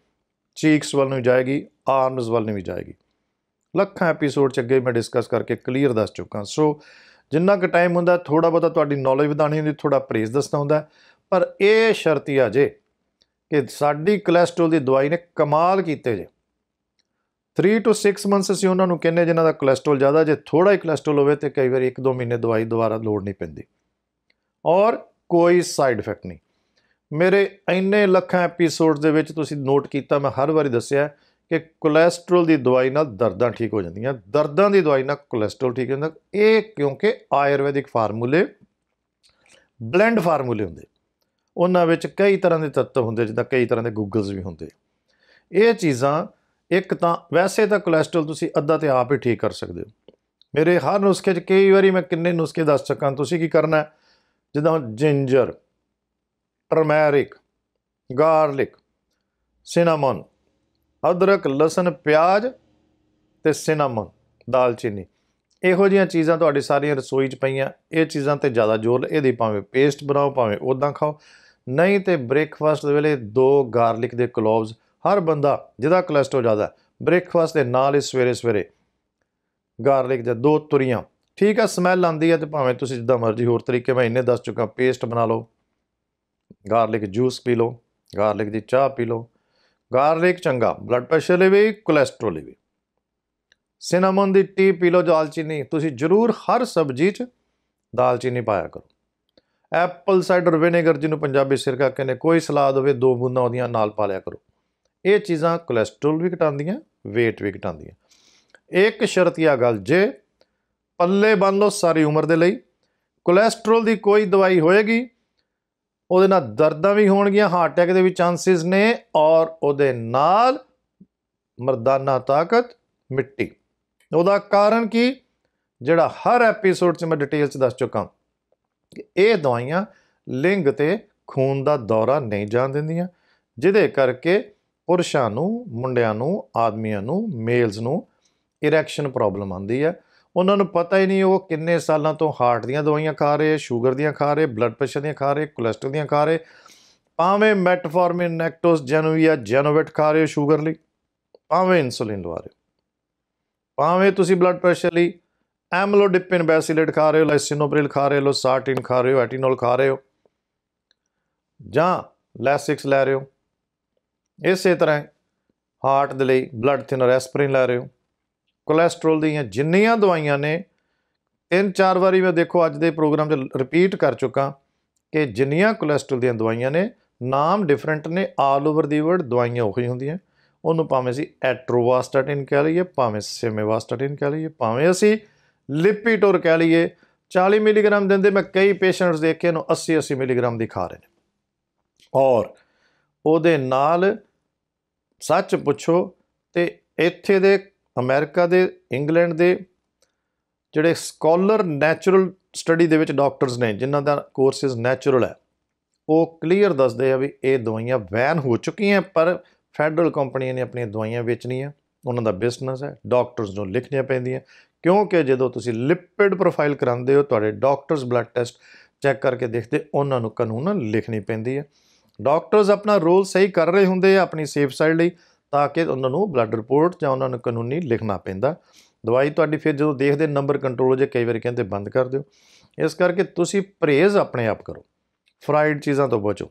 ਚੀਕਸ ਵੱਲ ਨੂੰ ਜਾਏਗੀ ਆਰਮਸ ਵੱਲ ਨੂੰ ਵੀ ਜਾਏਗੀ ਲੱਖਾਂ ਐਪੀਸੋਡ ਚ ਅੱਗੇ ਮੈਂ ਡਿਸਕਸ ਕਰਕੇ ਕਲੀਅਰ ਦੱਸ ਚੁੱਕਾ ਸੋ ਜਿੰਨਾ ਕੁ ਟਾਈਮ ਹੁੰਦਾ ਥੋੜਾ ਬਹੁਤਾ ਤੁਹਾਡੀ ਨੌਲੇਜ ਵਧਾਣੀ ਹੁੰਦੀ ਥੋੜਾ ਪ੍ਰੇਜ਼ ਦੱਸਣਾ ਹੁੰਦਾ ਪਰ ਇਹ ਸ਼ਰਤੀ ਆ ਜੇ ਕਿ ਸਾਡੀ ਕੋਲੇਸਟ੍ਰੋਲ ਦੀ ਦਵਾਈ ਨੇ ਕਮਾਲ ਕੀਤੇ ਜੇ 3 ਤੋਂ 6 ਮੰਥਸ ਅਸੀਂ ਉਹਨਾਂ ਨੂੰ ਕਹਿੰਨੇ ਜਿਨ੍ਹਾਂ ਦਾ ਕੋਲੇਸਟ੍ਰੋਲ ਜ਼ਿਆਦਾ ਜੇ ਥੋੜਾ ਹੀ ਕੋਲੇਸਟ੍ਰੋਲ ਹੋਵੇ ਤੇ ਕਈ ਵਾਰ 1-2 ਮਹੀਨੇ ਦਵਾਈ ਦੁਬਾਰਾ ਲੋੜ ਨਹੀਂ ਪੈਂਦੀ ਔਰ ਕੋਈ ਸਾਈਡ ਇਫੈਕਟ ਨਹੀਂ ਮੇਰੇ ਇੰਨੇ ਲੱਖਾਂ ਐਪੀਸੋਡ ਦੇ ਵਿੱਚ ਤੁਸੀਂ ਨੋਟ ਕੀਤਾ ਮੈਂ ਹਰ ਵਾਰੀ ਦੱਸਿਆ ਕਿ ਕੋਲੇਸਟ੍ਰੋਲ ਦੀ ਦਵਾਈ ਨਾਲ ਦਰਦਾਂ ਠੀਕ ਹੋ ਜਾਂਦੀਆਂ ਦਰਦਾਂ ਦੀ ਦਵਾਈ ਨਾਲ ਕੋਲੇਸਟ੍ਰੋਲ ਠੀਕ ਹੁੰਦਾ ਇਹ ਕਿਉਂਕਿ ਆਯੁਰਵੈਦਿਕ ਫਾਰਮੂਲੇ ਬਲੈਂਡ ਫਾਰਮੂਲੇ ਹੁੰਦੇ ਉਹਨਾਂ ਵਿੱਚ ਕਈ ਤਰ੍ਹਾਂ ਦੇ ਤੱਤ ਹੁੰਦੇ ਜਿੱਦਾਂ ਕਈ ਤਰ੍ਹਾਂ ਦੇ ਗੂਗਲਸ ਵੀ ਹੁੰਦੇ ਇਹ ਚੀਜ਼ਾਂ ਇੱਕ ਤਾਂ ਵੈਸੇ ਤਾਂ ਕੋਲੇਸਟ੍ਰੋਲ ਤੁਸੀਂ ਅੱਧਾ ਤੇ ਆਪ ਹੀ ਠੀਕ ਕਰ ਸਕਦੇ ਹੋ ਮੇਰੇ ਹਰ ਨੁਸਖੇ 'ਚ ਕਈ ਵਾਰੀ ਮੈਂ ਕਿੰਨੇ ਨੁਸਖੇ ਦੱਸ ਚੁੱਕਾ ਤੁਸੀਂ ਕੀ ਕਰਨਾ ਜਿੱਦਾਂ ਜਿੰਜਰ ਟਰਮੈਰਿਕ ਗਾਰਲਿਕ ਸਿਨਮਨ ਅਦਰਕ ਲਸਣ ਪਿਆਜ਼ ਤੇ ਸਿਨਮਨ ਦਾਲਚੀਨੀ ਇਹੋ ਜੀਆਂ ਚੀਜ਼ਾਂ ਤੁਹਾਡੀ ਸਾਰੀਆਂ ਰਸੋਈ 'ਚ ਪਈਆਂ ਇਹ ਚੀਜ਼ਾਂ ਤੇ ਜ਼ਿਆਦਾ ਜ਼ੋਰ ਇਹਦੀ ਭਾਵੇਂ ਪੇਸਟ ਬਣਾਓ ਭਾਵੇਂ ਉਦਾਂ ਖਾਓ ਨਹੀਂ ਤੇ ਬ੍ਰੇਕਫਾਸਟ ਦੇ ਵੇਲੇ ਦੋ ਗਾਰਲਿਕ ਦੇ ਕਲੋਵਸ ਹਰ ਬੰਦਾ ਜਿਹਦਾ ਕੋਲੇਸਟ੍ਰੋਲ ਜ਼ਿਆਦਾ ਬ੍ਰੇਕਫਾਸਟ ਦੇ ਨਾਲ ਹੀ ਸਵੇਰੇ ਸਵੇਰੇ ਗਾਰਲਿਕ ਦੇ ਦੋ ਤੁਰੀਆਂ ਠੀਕ ਆ ਸਮੈਲ ਆਂਦੀ ਹੈ ਤੇ ਭਾਵੇਂ ਤੁਸੀਂ ਜਿੱਦਾਂ ਮਰਜ਼ੀ ਹੋਰ ਤਰੀਕੇ ਮੈਂ ਇਹਨੇ ਦੱਸ ਚੁੱਕਾ ਪੇਸਟ ਬਣਾ ਲਓ ਗਾਰਲਿਕ ਜੂਸ ਪੀ ਲਓ ਗਾਰਲਿਕ ਦੀ ਚਾਹ ਪੀ ਲਓ ਗਾਰਲਿਕ ਚੰਗਾ ਬਲੱਡ ਪ੍ਰੈਸ਼ਰ ਲਈ ਵੀ ਕੋਲੇਸਟ੍ਰੋਲ ਲਈ ਵੀ ਸਿਨਾਮਨ ਦੀ ਟੀ ਪੀ ਲਓ ਦਾਲਚੀਨੀ ਤੁਸੀਂ ਜ਼ਰੂਰ ਹਰ ਸਬਜ਼ੀ 'ਚ ਦਾਲਚੀਨੀ ਪਾਇਆ ਕਰੋ ਐਪਲ ਸਾਈਡਰ ਵਿਨੇਗਰ ਜਿਹਨੂੰ ਪੰਜਾਬੀ ਸਿਰਕਾ ਕਹਿੰਦੇ ਕੋਈ ਸਲਾਦ ਹੋਵੇ ਦੋ ਬੂੰਦਾਂ ਉਹਦੀਆਂ ਨਾਲ ਪਾ ਲਿਆ ਕਰੋ ਇਹ ਚੀਜ਼ਾਂ ਕੋਲੇਸਟ੍ਰੋਲ ਵੀ ਘਟਾਉਂਦੀਆਂ weight ਵੀ ਘਟਾਉਂਦੀਆਂ ਇੱਕ ਸ਼ਰਤੀਆ ਗੱਲ ਜੇ ਪੱਲੇ ਬੰਨ ਲਓ ਸਾਰੀ ਉਮਰ ਦੇ ਲਈ ਕੋਲੇਸਟ੍ਰੋਲ ਦੀ ਕੋਈ ਦਵਾਈ ਹੋਏਗੀ ਉਹਦੇ ਨਾਲ ਦਰਦਾਂ ਵੀ ਹੋਣਗੀਆਂ ਹਾਰਟ ਅਟੈਕ ਦੇ ਵੀ ਚਾਂਸਸ ਨੇ ਔਰ ਉਹਦੇ ਨਾਲ ਮਰਦਾਨਾ ਤਾਕਤ ਮਿੱਟੀ ਉਹਦਾ ਕਾਰਨ ਕੀ ਜਿਹੜਾ ਹਰ ਐਪੀਸੋਡ 'ਚ ਮੈਂ ਡਿਟੇਲ 'ਚ ਦੱਸ ਚੁੱਕਾ ਇਹ ਦਵਾਈਆਂ ਲਿੰਗ ਤੇ ਖੂਨ ਦਾ ਦੌਰਾ ਨਹੀਂ ਜਾਣ ਦਿੰਦੀਆਂ ਜਿਹਦੇ ਕਰਕੇ ਪੁਰਸ਼ਾਂ ਨੂੰ ਮੁੰਡਿਆਂ ਨੂੰ ਆਦਮੀਆਂ ਨੂੰ ਮੇਲਸ ਨੂੰ ਇਰੈਕਸ਼ਨ ਪ੍ਰੋਬਲਮ ਆਉਂਦੀ ਹੈ ਉਹਨਾਂ ਨੂੰ ਪਤਾ ਹੀ ਨਹੀਂ ਉਹ ਕਿੰਨੇ ਸਾਲਾਂ ਤੋਂ ਹਾਰਟ ਦੀਆਂ ਦਵਾਈਆਂ ਖਾ ਰਹੇ ਸ਼ੂਗਰ ਦੀਆਂ ਖਾ ਰਹੇ ਬਲੱਡ ਪ੍ਰੈਸ਼ਰ ਦੀਆਂ ਖਾ ਰਹੇ ਕੋਲੇਸਟ੍ਰੋਲ ਦੀਆਂ ਖਾ ਰਹੇ ਭਾਵੇਂ ਮੈਟਫੋਰਮਿਨ ਨੈਕਟੋਸ ਜੈਨੂਆ ਜੈਨੋਵੇਟ ਖਾ ਰਹੇ ਸ਼ੂਗਰ ਲਈ ਭਾਵੇਂ ਇਨਸੂਲਿਨ ਲਵਾ ਰਹੇ ਭਾਵੇਂ ਤੁਸੀਂ ਬਲੱਡ ਪ੍ਰੈਸ਼ਰ ਲਈ ਐਮਲੋਡਿਪਿਨ ਬੈਸਿਲੇਟ ਖਾ ਰਹੇ ਹੋ ਲਾਈਸਿਨੋਪ੍ਰਿਲ ਖਾ ਰਹੇ ਹੋ ਸਾਰਟਿਨ ਖਾ ਰਹੇ ਹੋ ਐਟੀਨੋਲ ਖਾ ਰਹੇ ਹੋ ਜਾਂ ਲੈਸਿਕਸ ਲੈ ਰਹੇ ਹੋ ਇਸੇ ਤਰ੍ਹਾਂ ਹਾਰਟ ਦੇ ਲਈ ਬਲੱਡ ਥਿਨਰ ਐਸਪਰਿਨ ਲੈ ਰਹੇ ਹੋ ਕੋਲੇਸਟ੍ਰੋਲ ਦੀਆਂ ਜਿੰਨੀਆਂ ਦਵਾਈਆਂ ਨੇ ਤਿੰਨ ਚਾਰ ਵਾਰੀ ਮੈਂ ਦੇਖੋ ਅੱਜ ਦੇ ਪ੍ਰੋਗਰਾਮ 'ਚ ਰਿਪੀਟ ਕਰ ਚੁੱਕਾ ਕਿ ਜਿੰਨੀਆਂ ਕੋਲੇਸਟ੍ਰੋਲ ਦੀਆਂ ਦਵਾਈਆਂ ਨੇ ਨਾਮ ਡਿਫਰੈਂਟ ਨੇ ਆਲ ਓਵਰ ਦੀ ਵਰਲਡ ਦਵਾਈਆਂ ਉਹੀ ਹੁੰਦੀਆਂ ਉਹਨੂੰ ਭਾਵੇਂ ਅਸੀਂ ਐਟਰੋਵਾਸਟਾਟਿਨ ਕਹ ਲਈਏ ਭਾਵੇਂ ਸੇਮੇਵਾਸਟਾਟਿਨ ਕਹ ਲਈਏ ਭਾਵੇਂ ਅਸੀਂ ਲਿਪੀਟੋਰ ਕਹ ਲਈਏ 40 ਮਿਲੀਗ੍ਰਾਮ ਦਿੰਦੇ ਮੈਂ ਕਈ ਪੇਸ਼ੈਂਟਸ ਦੇਖੇ ਨੂੰ 80 80 ਮਿਲੀਗ੍ਰਾਮ ਦੀ ਖਾ ਰਹੇ ਨੇ ਔਰ ਉਹਦੇ ਨਾਲ ਸੱਚ ਪੁੱਛੋ ਤੇ ਇੱਥੇ ਦੇ ਅਮਰੀਕਾ ਦੇ ਇੰਗਲੈਂਡ ਦੇ ਜਿਹੜੇ ਸਕਾਲਰ ਨੇਚਰਲ ਸਟੱਡੀ ਦੇ ਵਿੱਚ ਡਾਕਟਰਸ ਨੇ ਜਿਨ੍ਹਾਂ ਦਾ ਕੋਰਸਿਸ ਨੇਚਰਲ ਹੈ ਉਹ ਕਲੀਅਰ ਦੱਸਦੇ ਆ ਵੀ ਇਹ ਦਵਾਈਆਂ ਬੈਨ ਹੋ ਚੁੱਕੀਆਂ ਪਰ ਫੈਡਰਲ ਕੰਪਨੀਆਂ ਨੇ ਆਪਣੀਆਂ ਦਵਾਈਆਂ ਵੇਚਣੀਆਂ ਉਹਨਾਂ ਦਾ ਬਿਜ਼ਨਸ ਹੈ ਡਾਕਟਰਸ ਨੂੰ ਲਿਖਣੀਆਂ ਪੈਂਦੀਆਂ ਕਿਉਂਕਿ ਜਦੋਂ ਤੁਸੀਂ ਲਿਪਿਡ ਪ੍ਰੋਫਾਈਲ ਕਰਾਉਂਦੇ ਹੋ ਤੁਹਾਡੇ ਡਾਕਟਰਸ ਬਲੱਡ ਟੈਸਟ ਚੈੱਕ ਕਰਕੇ ਦੇਖਦੇ ਉਹਨਾਂ ਨੂੰ ਕਾਨੂੰਨ ਲਿਖਣੀ ਪੈਂਦੀ ਹੈ ਡਾਕਟਰਸ ਆਪਣਾ ਰੋਲ ਸਹੀ ਕਰ ਰਹੇ ਹੁੰਦੇ ਆ ਆਪਣੀ ਸੇਫ ਸਾਈਡ ਲਈ ਤਾਂ ਕਿ ਉਹਨਾਂ ਨੂੰ ਬਲੱਡ ਰਿਪੋਰਟ ਜਾਂ ਉਹਨਾਂ ਨੂੰ ਕਾਨੂੰਨੀ ਲਿਖਣਾ ਪੈਂਦਾ ਦਵਾਈ ਤੁਹਾਡੀ ਫਿਰ ਜਦੋਂ ਦੇਖਦੇ ਨੰਬਰ ਕੰਟਰੋਲ ਜੇ ਕਈ ਵਾਰੀ ਕਹਿੰਦੇ ਬੰਦ ਕਰ ਦਿਓ ਇਸ ਕਰਕੇ ਤੁਸੀਂ ਪ੍ਰੇਜ਼ ਆਪਣੇ ਆਪ ਕਰੋ ਫਰਾਈਡ ਚੀਜ਼ਾਂ ਤੋਂ ਬਚੋ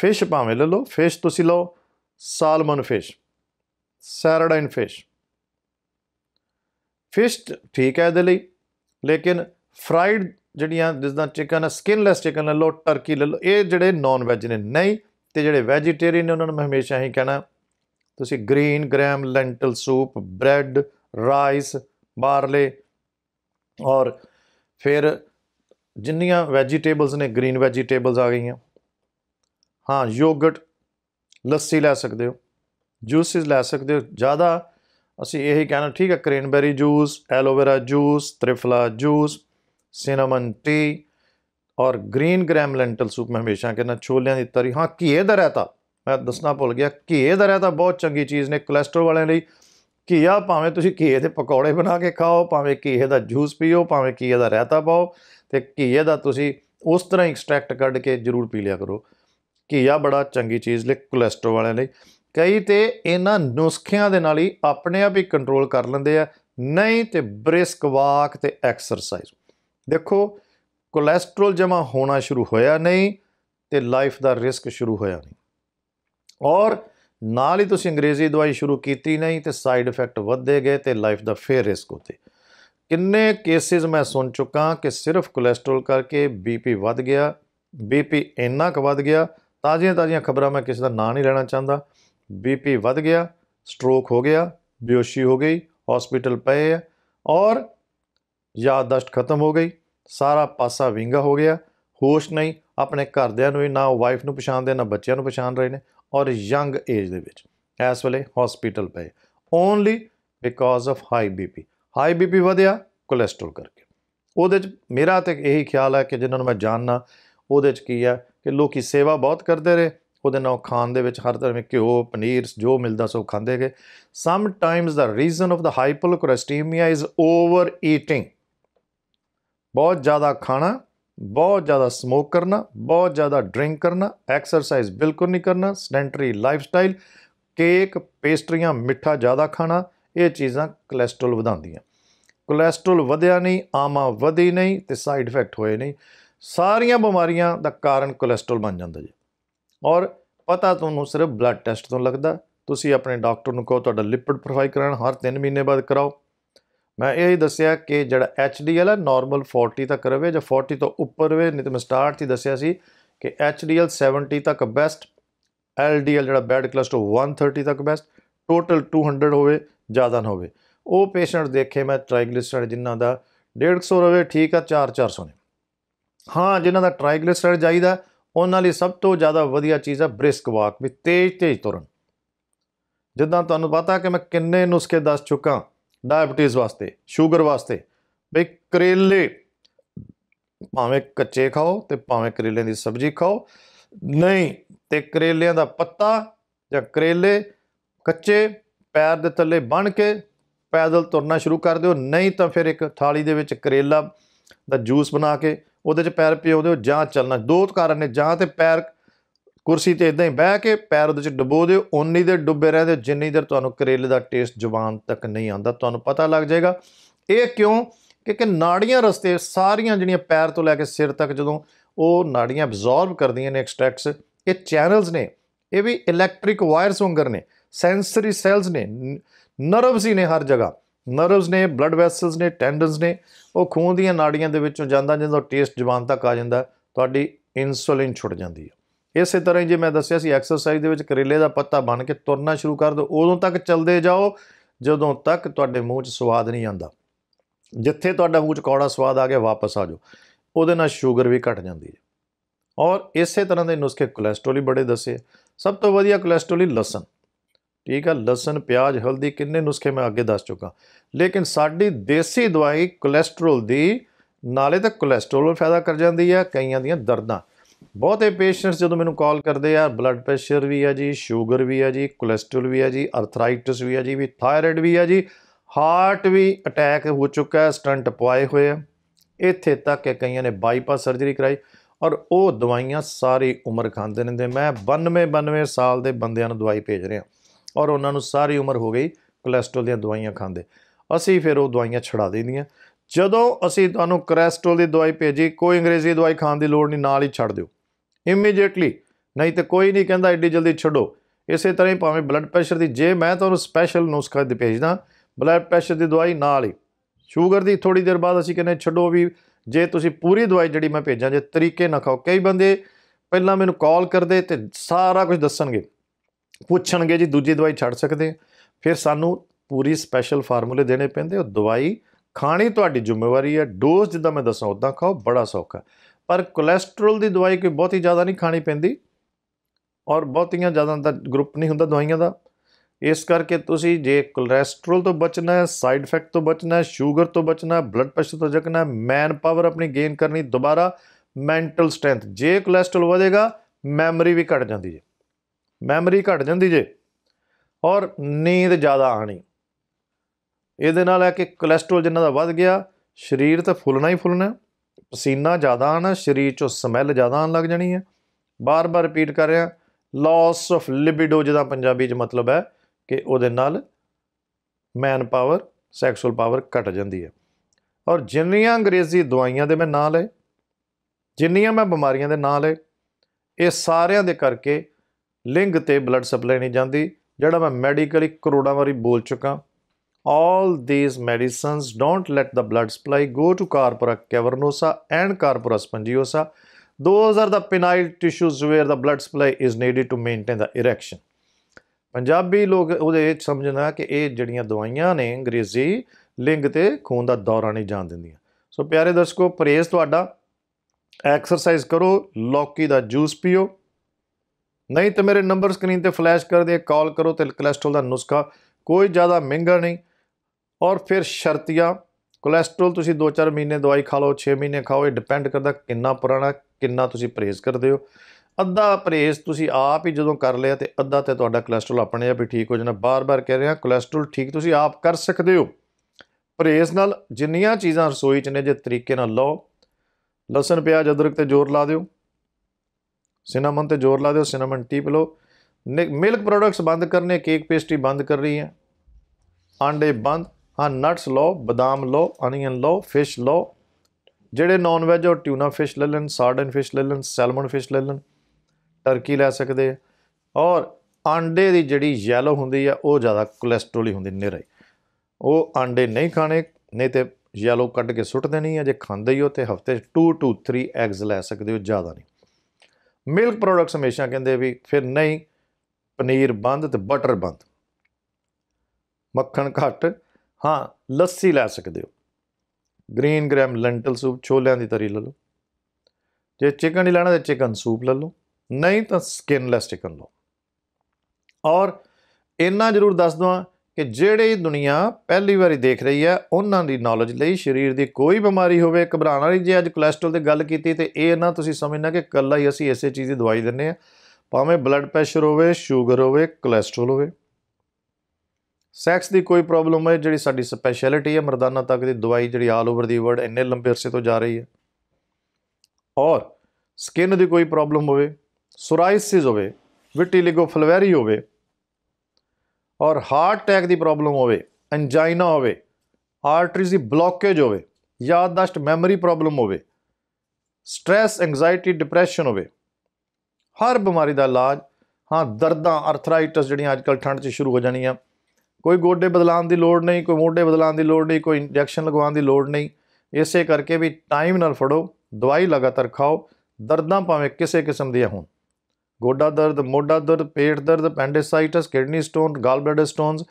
ਫਿਸ਼ ਭਾਵੇਂ ਲੈ ਲਓ ਫਿਸ਼ ਤੁਸੀਂ ਲਓ salmon fish sardine fish fish ਠੀਕ ਹੈ ਇਹਦੇ ਲਈ ਲੇਕਿਨ ਫਰਾਈਡ ਜਿਹੜੀਆਂ ਜਿਸ ਦਾ ਚਿਕਨ ਹੈ ਸਕਿਨਲੈਸ ਚਿਕਨ ਲੈ ਲਓ ਟਰਕੀ ਲੈ ਲਓ ਇਹ ਜਿਹੜੇ ਨਾਨ ਵੈਜ ਨੇ ਨਹੀਂ ਤੇ ਜਿਹੜੇ ਵੈਜੀਟੇਰੀਅਨ ਨੇ ਉਹਨਾਂ ਨੂੰ ਮੈਂ ਹਮੇਸ਼ਾ ਹੀ ਕਹਿਣਾ ਤੁਸੀਂ green gram lentil soup bread rice barley ਔਰ ਫਿਰ ਜਿੰਨੀਆਂ ਵੈਜੀਟੇਬਲਸ ਨੇ ਗ੍ਰੀਨ ਵੈਜੀਟੇਬਲਸ ਆ ਗਈਆਂ ਹਾਂ ਯੋਗਰਟ ਲੱਸੀ ਲੈ ਸਕਦੇ ਹੋ ਜੂਸਸ ਲੈ ਸਕਦੇ ਹੋ ਜ਼ਿਆਦਾ ਅਸੀਂ ਇਹੀ ਕਹਿਣਾ ਠੀਕ ਹੈ cranberry juice aloe vera juice triphala juice cinnamon tea ਔਰ ਗ੍ਰੀਨ ਗ੍ਰੈਮ ਲੈਂਟਲ ਸੂਪ ਮੈਂ ਹਮੇਸ਼ਾ ਕਹਿੰਦਾ ਛੋਲਿਆਂ ਦੀ ਤਰੀ ਹਾਂ ਕੀ ਇਹਦਾ ਰਹਿਤਾ ਮੈਂ ਦੱਸਣਾ ਭੁੱਲ ਗਿਆ ਘੇ ਦਾ ਤਾਂ ਬਹੁਤ ਚੰਗੀ ਚੀਜ਼ ਨੇ ਕੋਲੇਸਟ੍ਰੋਲ ਵਾਲਿਆਂ ਲਈ ਘੀਆ ਭਾਵੇਂ ਤੁਸੀਂ ਘੀਏ ਦੇ ਪਕੌੜੇ ਬਣਾ ਕੇ ਖਾਓ ਭਾਵੇਂ ਘੀਏ ਦਾ ਜੂਸ ਪੀਓ ਭਾਵੇਂ ਘੀਏ ਦਾ ਰਹਿਤਾ ਪਾਓ ਤੇ ਘੀਏ ਦਾ ਤੁਸੀਂ ਉਸ ਤਰ੍ਹਾਂ ਐਕਸਟ੍ਰੈਕਟ ਕੱਢ ਕੇ ਜ਼ਰੂਰ ਪੀ ਲਿਆ ਕਰੋ ਘੀਆ ਬੜਾ ਚੰਗੀ ਚੀਜ਼ ਲਈ ਕੋਲੇਸਟ੍ਰੋਲ ਵਾਲਿਆਂ ਲਈ ਕਈ ਤੇ ਇਹਨਾਂ ਨੁਸਖਿਆਂ ਦੇ ਨਾਲ ਹੀ ਆਪਣੇ ਆਪ ਹੀ ਕੰਟਰੋਲ ਕਰ ਲੈਂਦੇ ਆ ਨਹੀਂ ਤੇ ਬ੍ਰਿਸਕ ਵਾਕ ਤੇ ਐਕਸਰਸਾਈਜ਼ ਦੇਖੋ ਕੋਲੇਸਟ੍ਰੋਲ ਜਮਾ ਹੋਣਾ ਸ਼ੁਰੂ ਹੋਇਆ ਨਹੀਂ ਤੇ ਲਾਈਫ ਦਾ ਰਿਸਕ ਸ਼ੁਰੂ ਹੋਇਆ ਨਹੀਂ ਔਰ ਨਾਲ ਹੀ ਤੁਸੀਂ ਅੰਗਰੇਜ਼ੀ ਦਵਾਈ ਸ਼ੁਰੂ ਕੀਤੀ ਨਹੀਂ ਤੇ ਸਾਈਡ ਇਫੈਕਟ ਵਧਦੇ ਗਏ ਤੇ ਲਾਈਫ ਦਾ ਫੇਰ ਰਿਸਕ ਹੋਤੇ ਕਿੰਨੇ ਕੇਸਿਸ ਮੈਂ ਸੁਣ ਚੁੱਕਾ ਕਿ ਸਿਰਫ ਕੋਲੇਸਟ੍ਰੋਲ ਕਰਕੇ ਬੀਪੀ ਵੱਧ ਗਿਆ ਬੀਪੀ ਇੰਨਾ ਕੁ ਵੱਧ ਗਿਆ ਤਾਜ਼ੀਆਂ ਤਾਜ਼ੀਆਂ ਖਬਰਾਂ ਮੈਂ ਕਿਸੇ ਦਾ ਨਾਂ ਨਹੀਂ ਲੈਣਾ ਚਾਹੁੰਦਾ ਬੀਪੀ ਵੱਧ ਗਿਆ ਸਟ੍ਰੋਕ ਹੋ ਗਿਆ ਬੇਹੋਸ਼ੀ ਹੋ ਗਈ ਹਸਪੀਟਲ ਪਏ ਔਰ ਯਾਦਦਾਸ਼ਤ ਖਤਮ ਹੋ ਗਈ ਸਾਰਾ ਪਾਸਾ ਵਿੰਗਾ ਹੋ ਗਿਆ ਹੋਸ਼ ਨਹੀਂ ਆਪਣੇ ਘਰਦਿਆਂ ਨੂੰ ਵੀ ਨਾ ਵਾਈਫ ਨੂੰ ਪਛਾਣਦੇ ਨਾ ਬੱਚਿਆਂ ਨੂੰ ਪਛਾਣ ਰਹੇ ਨੇ ਔਰ ਯੰਗ ਏਜ ਦੇ ਵਿੱਚ ਇਸ ਵੇਲੇ ਹਸਪੀਟਲ ਪਏ only because of high BP high BP ਵਧਿਆ ਕੋਲੇਸਟ੍ਰੋਲ ਕਰਕੇ ਉਹਦੇ ਚ ਮੇਰਾ ਤੇ ਇਹੀ ਖਿਆਲ ਹੈ ਕਿ ਜਿਨ੍ਹਾਂ ਨੂੰ ਮੈਂ ਜਾਣਨਾ ਉਹਦੇ ਚ ਕੀ ਹੈ ਕਿ ਲੋਕੀ ਸੇਵਾ ਬਹੁਤ ਕਰਦੇ ਰਹੇ ਉਹਦੇ ਨਾਲ ਖਾਣ ਦੇ ਵਿੱਚ ਹਰ ਤਰ੍ਹਾਂ ਦੇ ਘਿਓ ਪਨੀਰ ਜੋ ਮਿਲਦਾ ਸੋ ਖਾਂਦੇ ਗਏ sometimes the reason of the hypocholesterolemia is overeating ਬਹੁਤ ਜ਼ਿਆਦਾ ਖਾਣਾ ਬਹੁਤ ਜ਼ਿਆਦਾ ਸਮੋਕ ਕਰਨਾ ਬਹੁਤ ਜ਼ਿਆਦਾ ਡਰਿੰਕ ਕਰਨਾ ਐਕਸਰਸਾਈਜ਼ ਬਿਲਕੁਲ ਨਹੀਂ ਕਰਨਾ ਸਟੈਂਟਰੀ ਲਾਈਫਸਟਾਈਲ ਕੇਕ ਪੇਸਟਰੀਆਂ ਮਿੱਠਾ ਜ਼ਿਆਦਾ ਖਾਣਾ ਇਹ ਚੀਜ਼ਾਂ ਕੋਲੇਸਟ੍ਰੋਲ ਵਧਾਉਂਦੀਆਂ ਕੋਲੇਸਟ੍ਰੋਲ ਵਧਿਆ ਨਹੀਂ ਆਮਾ ਵਧੀ ਨਹੀਂ ਤੇ ਸਾਈਡ ਇਫੈਕਟ ਹੋਏ ਨਹੀਂ ਸਾਰੀਆਂ ਬਿਮਾਰੀਆਂ ਦਾ ਕਾਰਨ ਕੋਲੇਸਟ੍ਰੋਲ ਬਣ ਜਾਂਦਾ ਜੀ ਔਰ ਪਤਾ ਤੁਹਾਨੂੰ ਸਿਰਫ ਬਲੱਡ ਟੈਸਟ ਤੋਂ ਲੱਗਦਾ ਤੁਸੀਂ ਆਪਣੇ ਡਾਕਟਰ ਨੂੰ ਕਹੋ ਤੁਹਾਡਾ ਲਿਪਿਡ ਪ੍ਰੋਫਾਈਲ ਕਰਾਉਣ ਹਰ 3 ਮਹੀਨੇ ਬਾਅਦ ਕਰਾਓ ਮੈਂ ਇਹ ਹੀ ਦੱਸਿਆ ਕਿ ਜਿਹੜਾ HDL ਹੈ ਨਾਰਮਲ 40 ਤੱਕ ਰਵੇ ਜਾਂ 40 ਤੋਂ ਉੱਪਰ ਰਵੇ ਨਹੀਂ ਤਾਂ ਮੈਂ ਸਟਾਰਟ ਹੀ ਦੱਸਿਆ ਸੀ ਕਿ HDL 70 ਤੱਕ ਬੈਸਟ LDL ਜਿਹੜਾ ਬੈਡ ਕੋਲੇਸਟ੍ਰੋਲ 130 ਤੱਕ ਬੈਸਟ ਟੋਟਲ 200 ਹੋਵੇ ਜ਼ਿਆਦਾ ਨਾ ਹੋਵੇ ਉਹ ਪੇਸ਼ੈਂਟ ਦੇਖੇ ਮੈਂ ਟ੍ਰਾਈਗਲਿਸਰਾਈਡ ਜਿਨ੍ਹਾਂ ਦਾ 150 ਰਵੇ ਠੀਕ ਆ 4-400 ਨੇ ਹਾਂ ਜਿਨ੍ਹਾਂ ਦਾ ਟ੍ਰਾਈਗਲਿਸਰਾਈਡ ਜਾਈਦਾ ਉਹਨਾਂ ਲਈ ਸਭ ਤੋਂ ਜ਼ਿਆਦਾ ਵਧੀਆ ਚੀਜ਼ ਆ ਬ੍ਰਿਸਕ ਵਾਕ ਵੀ ਤੇਜ਼ ਤੇਜ਼ ਤੁਰਨ ਜਿੱਦਾਂ ਤੁਹਾਨੂੰ ਪਤਾ ਕਿ ਮੈਂ ਕਿੰਨੇ ਨੁਸਖੇ ਦੱਸ ਚੁੱਕਾ ਡਾਇਬੀਟਿਸ ਵਾਸਤੇ ਸ਼ੂਗਰ ਵਾਸਤੇ ਬਈ ਕਰੇਲੇ ਭਾਵੇਂ ਕੱਚੇ ਖਾਓ ਤੇ ਭਾਵੇਂ ਕਰੇਲੇ ਦੀ ਸਬਜ਼ੀ ਖਾਓ ਨਹੀਂ ਤੇ ਕਰੇਲਿਆਂ ਦਾ ਪੱਤਾ ਜਾਂ ਕਰੇਲੇ ਕੱਚੇ ਪੈਰ ਦੇ ਥੱਲੇ ਬਣ ਕੇ ਪੈਦਲ ਤੁਰਨਾ ਸ਼ੁਰੂ ਕਰ ਦਿਓ ਨਹੀਂ ਤਾਂ ਫਿਰ ਇੱਕ ਥਾਲੀ ਦੇ ਵਿੱਚ ਕਰੇਲਾ ਦਾ ਜੂਸ ਬਣਾ ਕੇ ਉਹਦੇ 'ਚ ਪੈਰ ਪਿਓ ਦਿਓ ਜਾਂ ਚੱਲਣਾ ਦੋ ਕਾਰਨ ਨੇ ਜਾਂ ਤੇ ਪੈਰ ਕੁਰਸੀ ਤੇ ਇਦਾਂ ਹੀ ਬਹਿ ਕੇ ਪੈਰ ਉਹਦੇ ਚ ਡਬੋ ਦਿਓ ਓਨੀ ਦੇ ਡੁੱਬੇ ਰਹਿੰਦੇ ਜਿੰਨੀ ਦੇਰ ਤੁਹਾਨੂੰ ਕਰੇਲੇ ਦਾ ਟੇਸਟ ਜ਼ੁਬਾਨ ਤੱਕ ਨਹੀਂ ਆਉਂਦਾ ਤੁਹਾਨੂੰ ਪਤਾ ਲੱਗ ਜਾਏਗਾ ਇਹ ਕਿਉਂ ਕਿਉਂਕਿ ਨਾੜੀਆਂ ਰਸਤੇ ਸਾਰੀਆਂ ਜਿਹੜੀਆਂ ਪੈਰ ਤੋਂ ਲੈ ਕੇ ਸਿਰ ਤੱਕ ਜਦੋਂ ਉਹ ਨਾੜੀਆਂ ਐਬਜ਼ੌਰਬ ਕਰਦੀਆਂ ਨੇ ਐਕਸਟ੍ਰੈਕਟਸ ਇਹ ਚੈਨਲਸ ਨੇ ਇਹ ਵੀ ਇਲੈਕਟ੍ਰਿਕ ਵਾਇਰਸ ਵਾਂਗਰ ਨੇ ਸੈਂਸਰੀ ਸੈਲਸ ਨੇ ਨਰਵਸ ਹੀ ਨੇ ਹਰ ਜਗ੍ਹਾ ਨਰਵਸ ਨੇ ਬਲੱਡ ਵੈਸਲਸ ਨੇ ਟੈਂਡਨਸ ਨੇ ਉਹ ਖੂਨ ਦੀਆਂ ਨਾੜੀਆਂ ਦੇ ਵਿੱਚੋਂ ਜਾਂਦਾ ਜਦੋਂ ਟੇਸਟ ਜ਼ੁਬਾਨ ਤੱਕ ਆ ਜਾਂਦਾ ਤੁਹਾਡੀ ਇਨਸੂਲਿਨ ਛੁੱਟ ਜਾਂਦੀ ਹੈ ਇਸੇ ਤਰ੍ਹਾਂ ਹੀ ਜੇ ਮੈਂ ਦੱਸਿਆ ਸੀ ਐਕਸਰਸਾਈਜ਼ ਦੇ ਵਿੱਚ ਕਰੇਲੇ ਦਾ ਪੱਤਾ ਬਣ ਕੇ ਤੁਰਨਾ ਸ਼ੁਰੂ ਕਰ ਦਿਓ ਉਦੋਂ ਤੱਕ ਚੱਲਦੇ ਜਾਓ ਜਦੋਂ ਤੱਕ ਤੁਹਾਡੇ ਮੂੰਹ 'ਚ ਸਵਾਦ ਨਹੀਂ ਆਉਂਦਾ ਜਿੱਥੇ ਤੁਹਾਡਾ ਮੂੰਹ 'ਚ ਕੌੜਾ ਸਵਾਦ ਆ ਗਿਆ ਵਾਪਸ ਆ ਜਾਓ ਉਹਦੇ ਨਾਲ ਸ਼ੂਗਰ ਵੀ ਘਟ ਜਾਂਦੀ ਹੈ ਔਰ ਇਸੇ ਤਰ੍ਹਾਂ ਦੇ ਨੁਸਖੇ ਕੋਲੇਸਟ੍ਰੋਲ ਹੀ ਬੜੇ ਦੱਸੇ ਸਭ ਤੋਂ ਵਧੀਆ ਕੋਲੇਸਟ੍ਰੋਲ ਹੀ ਲਸਣ ਠੀਕ ਆ ਲਸਣ ਪਿਆਜ਼ ਹਲਦੀ ਕਿੰਨੇ ਨੁਸਖੇ ਮੈਂ ਅੱਗੇ ਦੱਸ ਚੁੱਕਾ ਲੇਕਿਨ ਸਾਡੀ ਦੇਸੀ ਦਵਾਈ ਕੋਲੇਸਟ੍ਰੋਲ ਦੀ ਨਾਲੇ ਤਾਂ ਕੋਲੇਸਟ੍ਰੋਲ ਫਾਇਦਾ ਕਰ ਜਾਂਦੀ ਆ ਕਈਆਂ ਦੀਆਂ ਦਰਦਾਂ ਬਹੁਤੇ ਪੇਸ਼ੈਂਟਸ ਜਦੋਂ ਮੈਨੂੰ ਕਾਲ ਕਰਦੇ ਆ ਬਲੱਡ ਪ੍ਰੈਸ਼ਰ ਵੀ ਆ ਜੀ ਸ਼ੂਗਰ ਵੀ ਆ ਜੀ ਕੋਲੇਸਟ੍ਰੋਲ ਵੀ ਆ ਜੀ ਆਰਥਰਾਈਟਿਸ ਵੀ ਆ ਜੀ ਵੀ ਥਾਇਰਾਇਡ ਵੀ ਆ ਜੀ ਹਾਰਟ ਵੀ ਅਟੈਕ ਹੋ ਚੁੱਕਾ ਹੈ ਸਟੰਟ ਪਵਾਏ ਹੋਏ ਆ ਇੱਥੇ ਤੱਕ ਕਿ ਕਈਆਂ ਨੇ ਬਾਈਪਾਸ ਸਰਜਰੀ ਕਰਾਈ ਔਰ ਉਹ ਦਵਾਈਆਂ ਸਾਰੀ ਉਮਰ ਖਾਂਦੇ ਰਹਿੰਦੇ ਮੈਂ 92 92 ਸਾਲ ਦੇ ਬੰਦਿਆਂ ਨੂੰ ਦਵਾਈ ਭੇਜ ਰਿਹਾ ਔਰ ਉਹਨਾਂ ਨੂੰ ਸਾਰੀ ਉਮਰ ਹੋ ਗਈ ਕੋਲੇਸਟ੍ਰੋਲ ਦੀਆਂ ਦਵਾਈਆਂ ਖਾਂਦੇ ਅਸੀਂ ਫਿਰ ਉਹ ਦਵਾਈਆਂ ਛਡਾ ਦਿੰਦੀਆਂ ਜਦੋਂ ਅਸੀਂ ਤੁਹਾਨੂੰ ਕ੍ਰੈਸਟੋਲ ਦੀ ਦਵਾਈ ਭੇਜੀ ਕੋਈ ਅੰਗਰੇਜ਼ੀ ਦਵਾਈ ਖਾਣ ਦੀ ਲੋੜ ਨਹੀਂ ਨਾਲ ਹੀ ਛੱਡ ਦਿਓ ਇਮੀਡੀਏਟਲੀ ਨਹੀਂ ਤੇ ਕੋਈ ਨਹੀਂ ਕਹਿੰਦਾ ਐਡੀ ਜਲਦੀ ਛੱਡੋ ਇਸੇ ਤਰ੍ਹਾਂ ਹੀ ਭਾਵੇਂ ਬਲੱਡ ਪ੍ਰੈਸ਼ਰ ਦੀ ਜੇ ਮੈਂ ਤੁਹਾਨੂੰ ਸਪੈਸ਼ਲ ਨੁਸਖਾ ਦੇ ਭੇਜਦਾ ਬਲੱਡ ਪ੍ਰੈਸ਼ਰ ਦੀ ਦਵਾਈ ਨਾਲ ਹੀ ਸ਼ੂਗਰ ਦੀ ਥੋੜੀ ਦੇਰ ਬਾਅਦ ਅਸੀਂ ਕਹਿੰਦੇ ਛੱਡੋ ਵੀ ਜੇ ਤੁਸੀਂ ਪੂਰੀ ਦਵਾਈ ਜਿਹੜੀ ਮੈਂ ਭੇਜਾਂ ਜੇ ਤਰੀਕੇ ਨਾ ਖਾਓ ਕਈ ਬੰਦੇ ਪਹਿਲਾਂ ਮੈਨੂੰ ਕਾਲ ਕਰਦੇ ਤੇ ਸਾਰਾ ਕੁਝ ਦੱਸਣਗੇ ਪੁੱਛਣਗੇ ਜੀ ਦੂਜੀ ਦਵਾਈ ਛੱਡ ਸਕਦੇ ਫਿਰ ਸਾਨੂੰ ਪੂਰੀ ਸਪੈਸ਼ਲ ਫਾਰਮੂਲੇ ਦੇਣੇ ਪੈਂਦੇ ਉਹ ਦਵਾਈ ਖਾਣੀ ਤੁਹਾਡੀ ਜ਼ਿੰਮੇਵਾਰੀ ਹੈ ਡੋਜ਼ ਜਿੱਦਾਂ ਮੈਂ ਦੱਸਾਂ ਉਦਾਂ ਖਾਓ ਬੜਾ ਸੌਖਾ ਪਰ ਕੋਲੇਸਟ੍ਰੋਲ ਦੀ ਦਵਾਈ ਕੋਈ ਬਹੁਤੀ ਜ਼ਿਆਦਾ ਨਹੀਂ ਖਾਣੀ ਪੈਂਦੀ ਔਰ ਬਹੁਤੀਆਂ ਜ਼ਿਆਦਾ ਦਾ ਗਰੁੱਪ ਨਹੀਂ ਹੁੰਦਾ ਦਵਾਈਆਂ ਦਾ ਇਸ ਕਰਕੇ ਤੁਸੀਂ ਜੇ ਕੋਲੇਸਟ੍ਰੋਲ ਤੋਂ ਬਚਣਾ ਹੈ ਸਾਈਡ ਇਫੈਕਟ ਤੋਂ ਬਚਣਾ ਹੈ 슈ਗਰ ਤੋਂ ਬਚਣਾ ਹੈ ਬਲੱਡ ਪ੍ਰੈਸ਼ਰ ਤੋਂ ਜਕਣਾ ਮੈਨ ਪਾਵਰ ਆਪਣੀ ਗੇਨ ਕਰਨੀ ਦੁਬਾਰਾ ਮੈਂਟਲ ਸਟਰੈਂਥ ਜੇ ਕੋਲੇਸਟ੍ਰੋਲ ਵਧੇਗਾ ਮੈਮਰੀ ਵੀ ਘਟ ਜਾਂਦੀ ਜੇ ਮੈਮਰੀ ਘਟ ਜਾਂਦੀ ਜੇ ਔਰ ਨੀਂਦ ਜ਼ਿਆਦਾ ਆਣੀ ਇਹਦੇ ਨਾਲ ਹੈ ਕਿ ਕੋਲੇਸਟ੍ਰੋਲ ਜਿੰਨਾ ਦਾ ਵੱਧ ਗਿਆ ਸਰੀਰ ਤਾਂ ਫੁੱਲਣਾ ਹੀ ਫੁੱਲਣਾ ਪਸੀਨਾ ਜ਼ਿਆਦਾ ਆਣਾ ਸਰੀਰ ਚੋਂ ਸਮੈਲ ਜ਼ਿਆਦਾ ਆਣ ਲੱਗ ਜਾਣੀ ਹੈ ਬਾਰ-ਬਾਰ ਰਿਪੀਟ ਕਰ ਰਿਹਾ ਲਾਸ ਆਫ ਲਿਬਿਡੋ ਜਿਹਦਾ ਪੰਜਾਬੀ 'ਚ ਮਤਲਬ ਹੈ ਕਿ ਉਹਦੇ ਨਾਲ ਮੈਨ ਪਾਵਰ ਸੈਕਸੂਅਲ ਪਾਵਰ ਘਟ ਜਾਂਦੀ ਹੈ ਔਰ ਜਿੰਨੀਆਂ ਅੰਗਰੇਜ਼ੀ ਦਵਾਈਆਂ ਦੇ ਮੈਂ ਨਾਂ ਲਏ ਜਿੰਨੀਆਂ ਮੈਂ ਬਿਮਾਰੀਆਂ ਦੇ ਨਾਂ ਲਏ ਇਹ ਸਾਰਿਆਂ ਦੇ ਕਰਕੇ ਲਿੰਗ ਤੇ ਬਲੱਡ ਸਪਲਾਈ ਨਹੀਂ ਜਾਂਦੀ ਜਿਹੜਾ ਮੈਂ ਮੈਡੀਕਲੀ ਕਰੋੜਾਂ ਵਾਰੀ ਬੋਲ ਚੁੱਕਾ all these medicines don't let the blood supply go to corpora cavernosa and corpora spongiosa. Those are the penile tissues where the blood supply is needed to maintain the erection. Punjabi ਲੋਕ ਉਹਦੇ ਇਹ ਸਮਝਣਾ ਕਿ ਇਹ ਜਿਹੜੀਆਂ ਦਵਾਈਆਂ ਨੇ ਅੰਗਰੇਜ਼ੀ ਲਿੰਗ ਤੇ ਖੂਨ ਦਾ ਦੌਰਾ ਨਹੀਂ ਜਾਣ ਦਿੰਦੀਆਂ ਸੋ ਪਿਆਰੇ ਦਰਸ਼ਕੋ ਪ੍ਰੇਜ਼ ਤੁਹਾਡਾ ਐਕਸਰਸਾਈਜ਼ ਕਰੋ ਲੌਕੀ ਦਾ ਜੂਸ ਪੀਓ ਨਹੀਂ mere ਮੇਰੇ ਨੰਬਰ ਸਕਰੀਨ ਤੇ ਫਲੈਸ਼ ਕਰਦੇ ਕਾਲ ਕਰੋ ਤੇ ਕੋਲੇਸਟ੍ਰੋਲ ਦਾ ਨੁਸਖਾ ਕੋਈ ਜ਼ਿਆਦਾ ਮਹਿੰਗਾ ਨਹੀਂ ਔਰ ਫਿਰ ਸ਼ਰਤੀਆ ਕੋਲੇਸਟ੍ਰੋਲ ਤੁਸੀਂ 2-4 ਮਹੀਨੇ ਦਵਾਈ ਖਾ ਲਓ 6 ਮਹੀਨੇ ਖਾਓ ਇਹ ਡਿਪੈਂਡ ਕਰਦਾ ਕਿੰਨਾ ਪੁਰਾਣਾ ਕਿੰਨਾ ਤੁਸੀਂ ਪਰਹੇਜ਼ ਕਰਦੇ ਹੋ ਅੱਧਾ ਪਰਹੇਜ਼ ਤੁਸੀਂ ਆਪ ਹੀ ਜਦੋਂ ਕਰ ਲਿਆ ਤੇ ਅੱਧਾ ਤੇ ਤੁਹਾਡਾ ਕੋਲੇਸਟ੍ਰੋਲ ਆਪਣੇ ਆਪ ਹੀ ਠੀਕ ਹੋ ਜਾਣਾ ਬਾਰ-ਬਾਰ ਕਹਿ ਰਿਹਾ ਕੋਲੇਸਟ੍ਰੋਲ ਠੀਕ ਤੁਸੀਂ ਆਪ ਕਰ ਸਕਦੇ ਹੋ ਪਰਹੇਜ਼ ਨਾਲ ਜਿੰਨੀਆਂ ਚੀਜ਼ਾਂ ਰਸੋਈ 'ਚ ਨੇ ਜੇ ਤਰੀਕੇ ਨਾਲ ਲਓ ਲਸਣ ਪਿਆਜ਼ ਅਦਰਕ ਤੇ ਜ਼ੋਰ ਲਾ ਦਿਓ ਸਿਨਮਨ ਤੇ ਜ਼ੋਰ ਲਾ ਦਿਓ ਸਿਨਮਨ ਟੀ ਲਓ ਮਿਲਕ ਪ੍ਰੋਡਕਟਸ ਬੰਦ ਕਰਨੇ ਕੇਕ ਪੇਸਟਰੀ ਬੰਦ ਕਰ ਰਹੀ ਹੈ ਆਂਡੇ ਬੰਦ ਹਾਂ ਨਟਸ ਲਓ ਬਦਾਮ ਲਓ ਅਨੀਅਨ ਲਓ ਫਿਸ਼ ਲਓ ਜਿਹੜੇ ਨਾਨ ਵੈਜ ਹੋ ਟਿਊਨਾ ਫਿਸ਼ ਲੈ ਲੈਣ ਸਾਰਡਨ ਫਿਸ਼ ਲੈ ਲੈਣ ਸੈਲਮਨ ਫਿਸ਼ ਲੈ ਲੈਣ ਟਰਕੀ ਲੈ ਸਕਦੇ ਆ ਔਰ ਆਂਡੇ ਦੀ ਜਿਹੜੀ ਯੈਲੋ ਹੁੰਦੀ ਆ ਉਹ ਜ਼ਿਆਦਾ ਕੋਲੇਸਟ੍ਰੋਲ ਹੀ ਹੁੰਦੀ ਨਿਰੇ ਉਹ ਆਂਡੇ ਨਹੀਂ ਖਾਣੇ ਨਹੀਂ ਤੇ ਯੈਲੋ ਕੱਢ ਕੇ ਸੁੱਟ ਦੇਣੀ ਆ ਜੇ ਖਾਂਦੇ ਹੀ ਹੋ ਤੇ ਹਫਤੇ 2 ਟੂ 3 ਐਗਸ ਲੈ ਸਕਦੇ ਹੋ ਜ਼ਿਆਦਾ ਨਹੀਂ ਮਿਲਕ ਪ੍ਰੋਡਕਟਸ ਹਮੇਸ਼ਾ ਕਹਿੰਦੇ ਵੀ ਫਿਰ ਨਹੀਂ ਪਨੀਰ ਬੰਦ ਤੇ ਬਟਰ ਬੰਦ ਮੱਖਣ ਘੱਟ ਹਾਂ ਲੱਸੀ ਲੈ ਸਕਦੇ ਹੋ ਗ੍ਰੀਨ ਗ੍ਰੈਮ ਲੈਂਟਲ ਸੂਪ ਛੋਲਿਆਂ ਦੀ ਤਰੀ ਲੈ ਲਓ ਜੇ ਚਿਕਨ ਹੀ ਲੈਣਾ ਤਾਂ ਚਿਕਨ ਸੂਪ ਲੈ ਲਓ ਨਹੀਂ ਤਾਂ ਸਕਿਨਲੈਸ ਚਿਕਨ ਲਓ ਔਰ ਇੰਨਾ ਜ਼ਰੂਰ ਦੱਸ ਦਵਾਂ ਕਿ ਜਿਹੜੇ ਦੁਨੀਆ ਪਹਿਲੀ ਵਾਰੀ ਦੇਖ ਰਹੀ ਹੈ ਉਹਨਾਂ ਦੀ ਨੌਲੇਜ ਲਈ ਸਰੀਰ ਦੀ ਕੋਈ ਬਿਮਾਰੀ ਹੋਵੇ ਘਬਰਾਣ ਵਾਲੀ ਜੇ ਅੱਜ ਕੋਲੇਸਟ੍ਰੋਲ ਦੀ ਗੱਲ ਕੀਤੀ ਤੇ ਇਹ ਨਾ ਤੁਸੀਂ ਸਮਝਣਾ ਕਿ ਕੱਲਾ ਹੀ ਅਸੀਂ ਇਸੇ ਚੀਜ਼ ਦੀ ਦਵਾਈ ਦਿੰਨੇ ਆ ਭਾਵੇਂ ਬਲੱਡ ਪ੍ਰੈਸ਼ਰ ਹੋਵੇ ਸ਼ੂਗਰ ਹੋਵੇ ਕੋਲੇਸਟ੍ਰੋਲ ਹੋਵੇ ਸੈਕਸ ਦੀ ਕੋਈ ਪ੍ਰੋਬਲਮ ਹੈ ਜਿਹੜੀ ਸਾਡੀ ਸਪੈਸ਼ਲਿਟੀ ਹੈ ਮਰਦਾਨਾ ਤੱਕ ਦੀ ਦਵਾਈ ਜਿਹੜੀ ਆਲ ਓਵਰ ਦੀ ਵਰਡ ਇੰਨੇ ਲੰਬੇ ਅਰਸੇ ਤੋਂ ਜਾ ਰਹੀ ਹੈ ਔਰ ਸਕਿਨ ਦੀ ਕੋਈ ਪ੍ਰੋਬਲਮ ਹੋਵੇ ਸੋਰਾਇਸਿਸ ਹੋਵੇ ਵਿਟੀਲੀਗੋ ਫਲਵੈਰੀ ਹੋਵੇ ਔਰ ਹਾਰਟ ਅਟੈਕ ਦੀ ਪ੍ਰੋਬਲਮ ਹੋਵੇ ਐਂਜਾਈਨਾ ਹੋਵੇ ਆਰਟਰੀਜ਼ ਦੀ ਬਲੌਕੇਜ ਹੋਵੇ ਯਾਦਦਾਸ਼ਤ ਮੈਮਰੀ ਪ੍ਰੋਬਲਮ ਹੋਵੇ ਸਟ्रेस ਐਂਗਜ਼ਾਇਟੀ ਡਿਪਰੈਸ਼ਨ ਹੋਵੇ ਹਰ ਬਿਮਾਰੀ ਦਾ ਇਲਾਜ ਹਾਂ ਦਰਦਾਂ ਆਰਥਰਾਈਟਸ ਜਿਹੜੀਆਂ ਅੱਜਕੱਲ ਠੰਡ 'ਚ ਸ਼ੁਰੂ ਹੋ ਜਾਣੀਆਂ ਕੋਈ ਗੋਡੇ ਬਦਲਾਉਣ ਦੀ ਲੋੜ ਨਹੀਂ ਕੋਈ ਮੋਢੇ ਬਦਲਾਉਣ ਦੀ ਲੋੜ ਨਹੀਂ ਕੋਈ ਇੰਜੈਕਸ਼ਨ ਲਗਵਾਉਣ ਦੀ ਲੋੜ ਨਹੀਂ ਇਸੇ ਕਰਕੇ ਵੀ ਟਾਈਮ ਨਾਲ ਫੜੋ ਦਵਾਈ ਲਗਾਤਾਰ ਖਾਓ ਦਰਦਾਂ ਭਾਵੇਂ ਕਿਸੇ ਕਿਸਮ ਦੀਆਂ ਹੋਣ ਗੋਡਾ ਦਰਦ ਮੋਢਾ ਦਰਦ ਪੇਟ ਦਰਦ appendicitis kidney stone gall bladder stones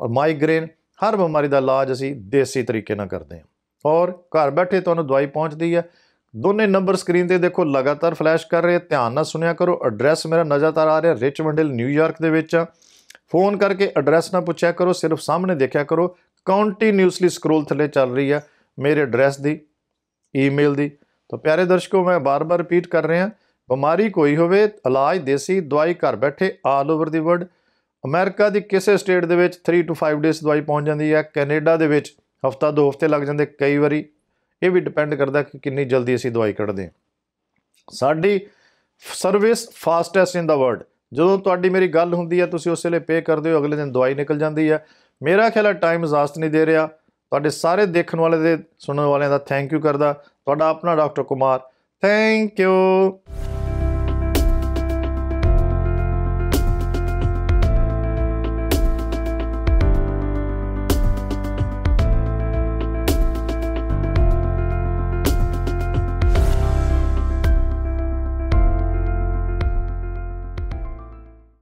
ਔਰ ਮਾਈਗ੍ਰੇਨ ਹਰ ਬਿਮਾਰੀ ਦਾ ਇਲਾਜ ਅਸੀਂ ਦੇਸੀ ਤਰੀਕੇ ਨਾਲ ਕਰਦੇ ਹਾਂ ਔਰ ਘਰ ਬੈਠੇ ਤੁਹਾਨੂੰ ਦਵਾਈ ਪਹੁੰਚਦੀ ਹੈ ਦੋਨੇ ਨੰਬਰ ਸਕਰੀਨ ਤੇ ਦੇਖੋ ਲਗਾਤਾਰ ਫਲੈਸ਼ ਕਰ ਰਹੇ ਧਿਆਨ ਨਾਲ ਸੁਣਿਆ ਕਰੋ ਐਡਰੈਸ ਮੇਰਾ ਨਜ਼ਰ ਆ ਰਿਹਾ ਰਿਚ ਮੰਡਲ ਨਿਊਯਾਰਕ ਦੇ ਵਿੱਚ ਆ ਫੋਨ ਕਰਕੇ ਐਡਰੈਸ ਨਾ ਪੁੱਛਿਆ ਕਰੋ ਸਿਰਫ ਸਾਹਮਣੇ ਦੇਖਿਆ ਕਰੋ ਕੰਟੀਨਿਊਸਲੀ ਸਕਰੋਲ ਥੱਲੇ ਚੱਲ ਰਹੀ ਹੈ ਮੇਰੇ ਐਡਰੈਸ ਦੀ ਈਮੇਲ ਦੀ ਤਾਂ ਪਿਆਰੇ ਦਰਸ਼ਕੋ ਮੈਂ ਬਾਰ-ਬਾਰ ਰਿਪੀਟ ਕਰ ਰਿਹਾ ਬਿਮਾਰੀ ਕੋਈ ਹੋਵੇ ਇਲਾਜ ਦੇਸੀ ਦਵਾਈ ਘਰ ਬੈਠੇ all over the world America ਦੀ ਕਿਸੇ ਸਟੇਟ ਦੇ ਵਿੱਚ 3 ਟੂ 5 ਡੇਸ ਦਵਾਈ ਪਹੁੰਚ ਜਾਂਦੀ ਹੈ ਕੈਨੇਡਾ ਦੇ ਵਿੱਚ ਹਫਤਾ ਦੋ ਹਫਤੇ ਲੱਗ ਜਾਂਦੇ ਕਈ ਵਾਰੀ ਇਹ ਵੀ ਡਿਪੈਂਡ ਕਰਦਾ ਕਿ ਕਿੰਨੀ ਜਲਦੀ ਅਸੀਂ ਦਵਾਈ ਕੱਢਦੇ ਹਾਂ ਸਾਡੀ service fastest in the world ਜਦੋਂ ਤੁਹਾਡੀ ਮੇਰੀ ਗੱਲ ਹੁੰਦੀ ਹੈ ਤੁਸੀਂ ਉਸ ਲਈ ਪੇ ਕਰਦੇ ਹੋ ਅਗਲੇ ਦਿਨ ਦਵਾਈ ਨਿਕਲ ਜਾਂਦੀ ਹੈ ਮੇਰਾ ਖਿਆਲ ਹੈ ਟਾਈਮ ਜ਼ਾਸਤ ਨਹੀਂ ਦੇ ਰਿਹਾ ਤੁਹਾਡੇ ਸਾਰੇ ਦੇਖਣ ਵਾਲੇ ਦੇ ਸੁਣਨ ਵਾਲਿਆਂ ਦਾ ਥੈਂਕ ਯੂ ਕਰਦਾ ਤੁਹਾਡਾ ਆਪਣਾ ਡਾਕਟਰ ਕੁਮਾਰ ਥੈਂਕ ਯੂ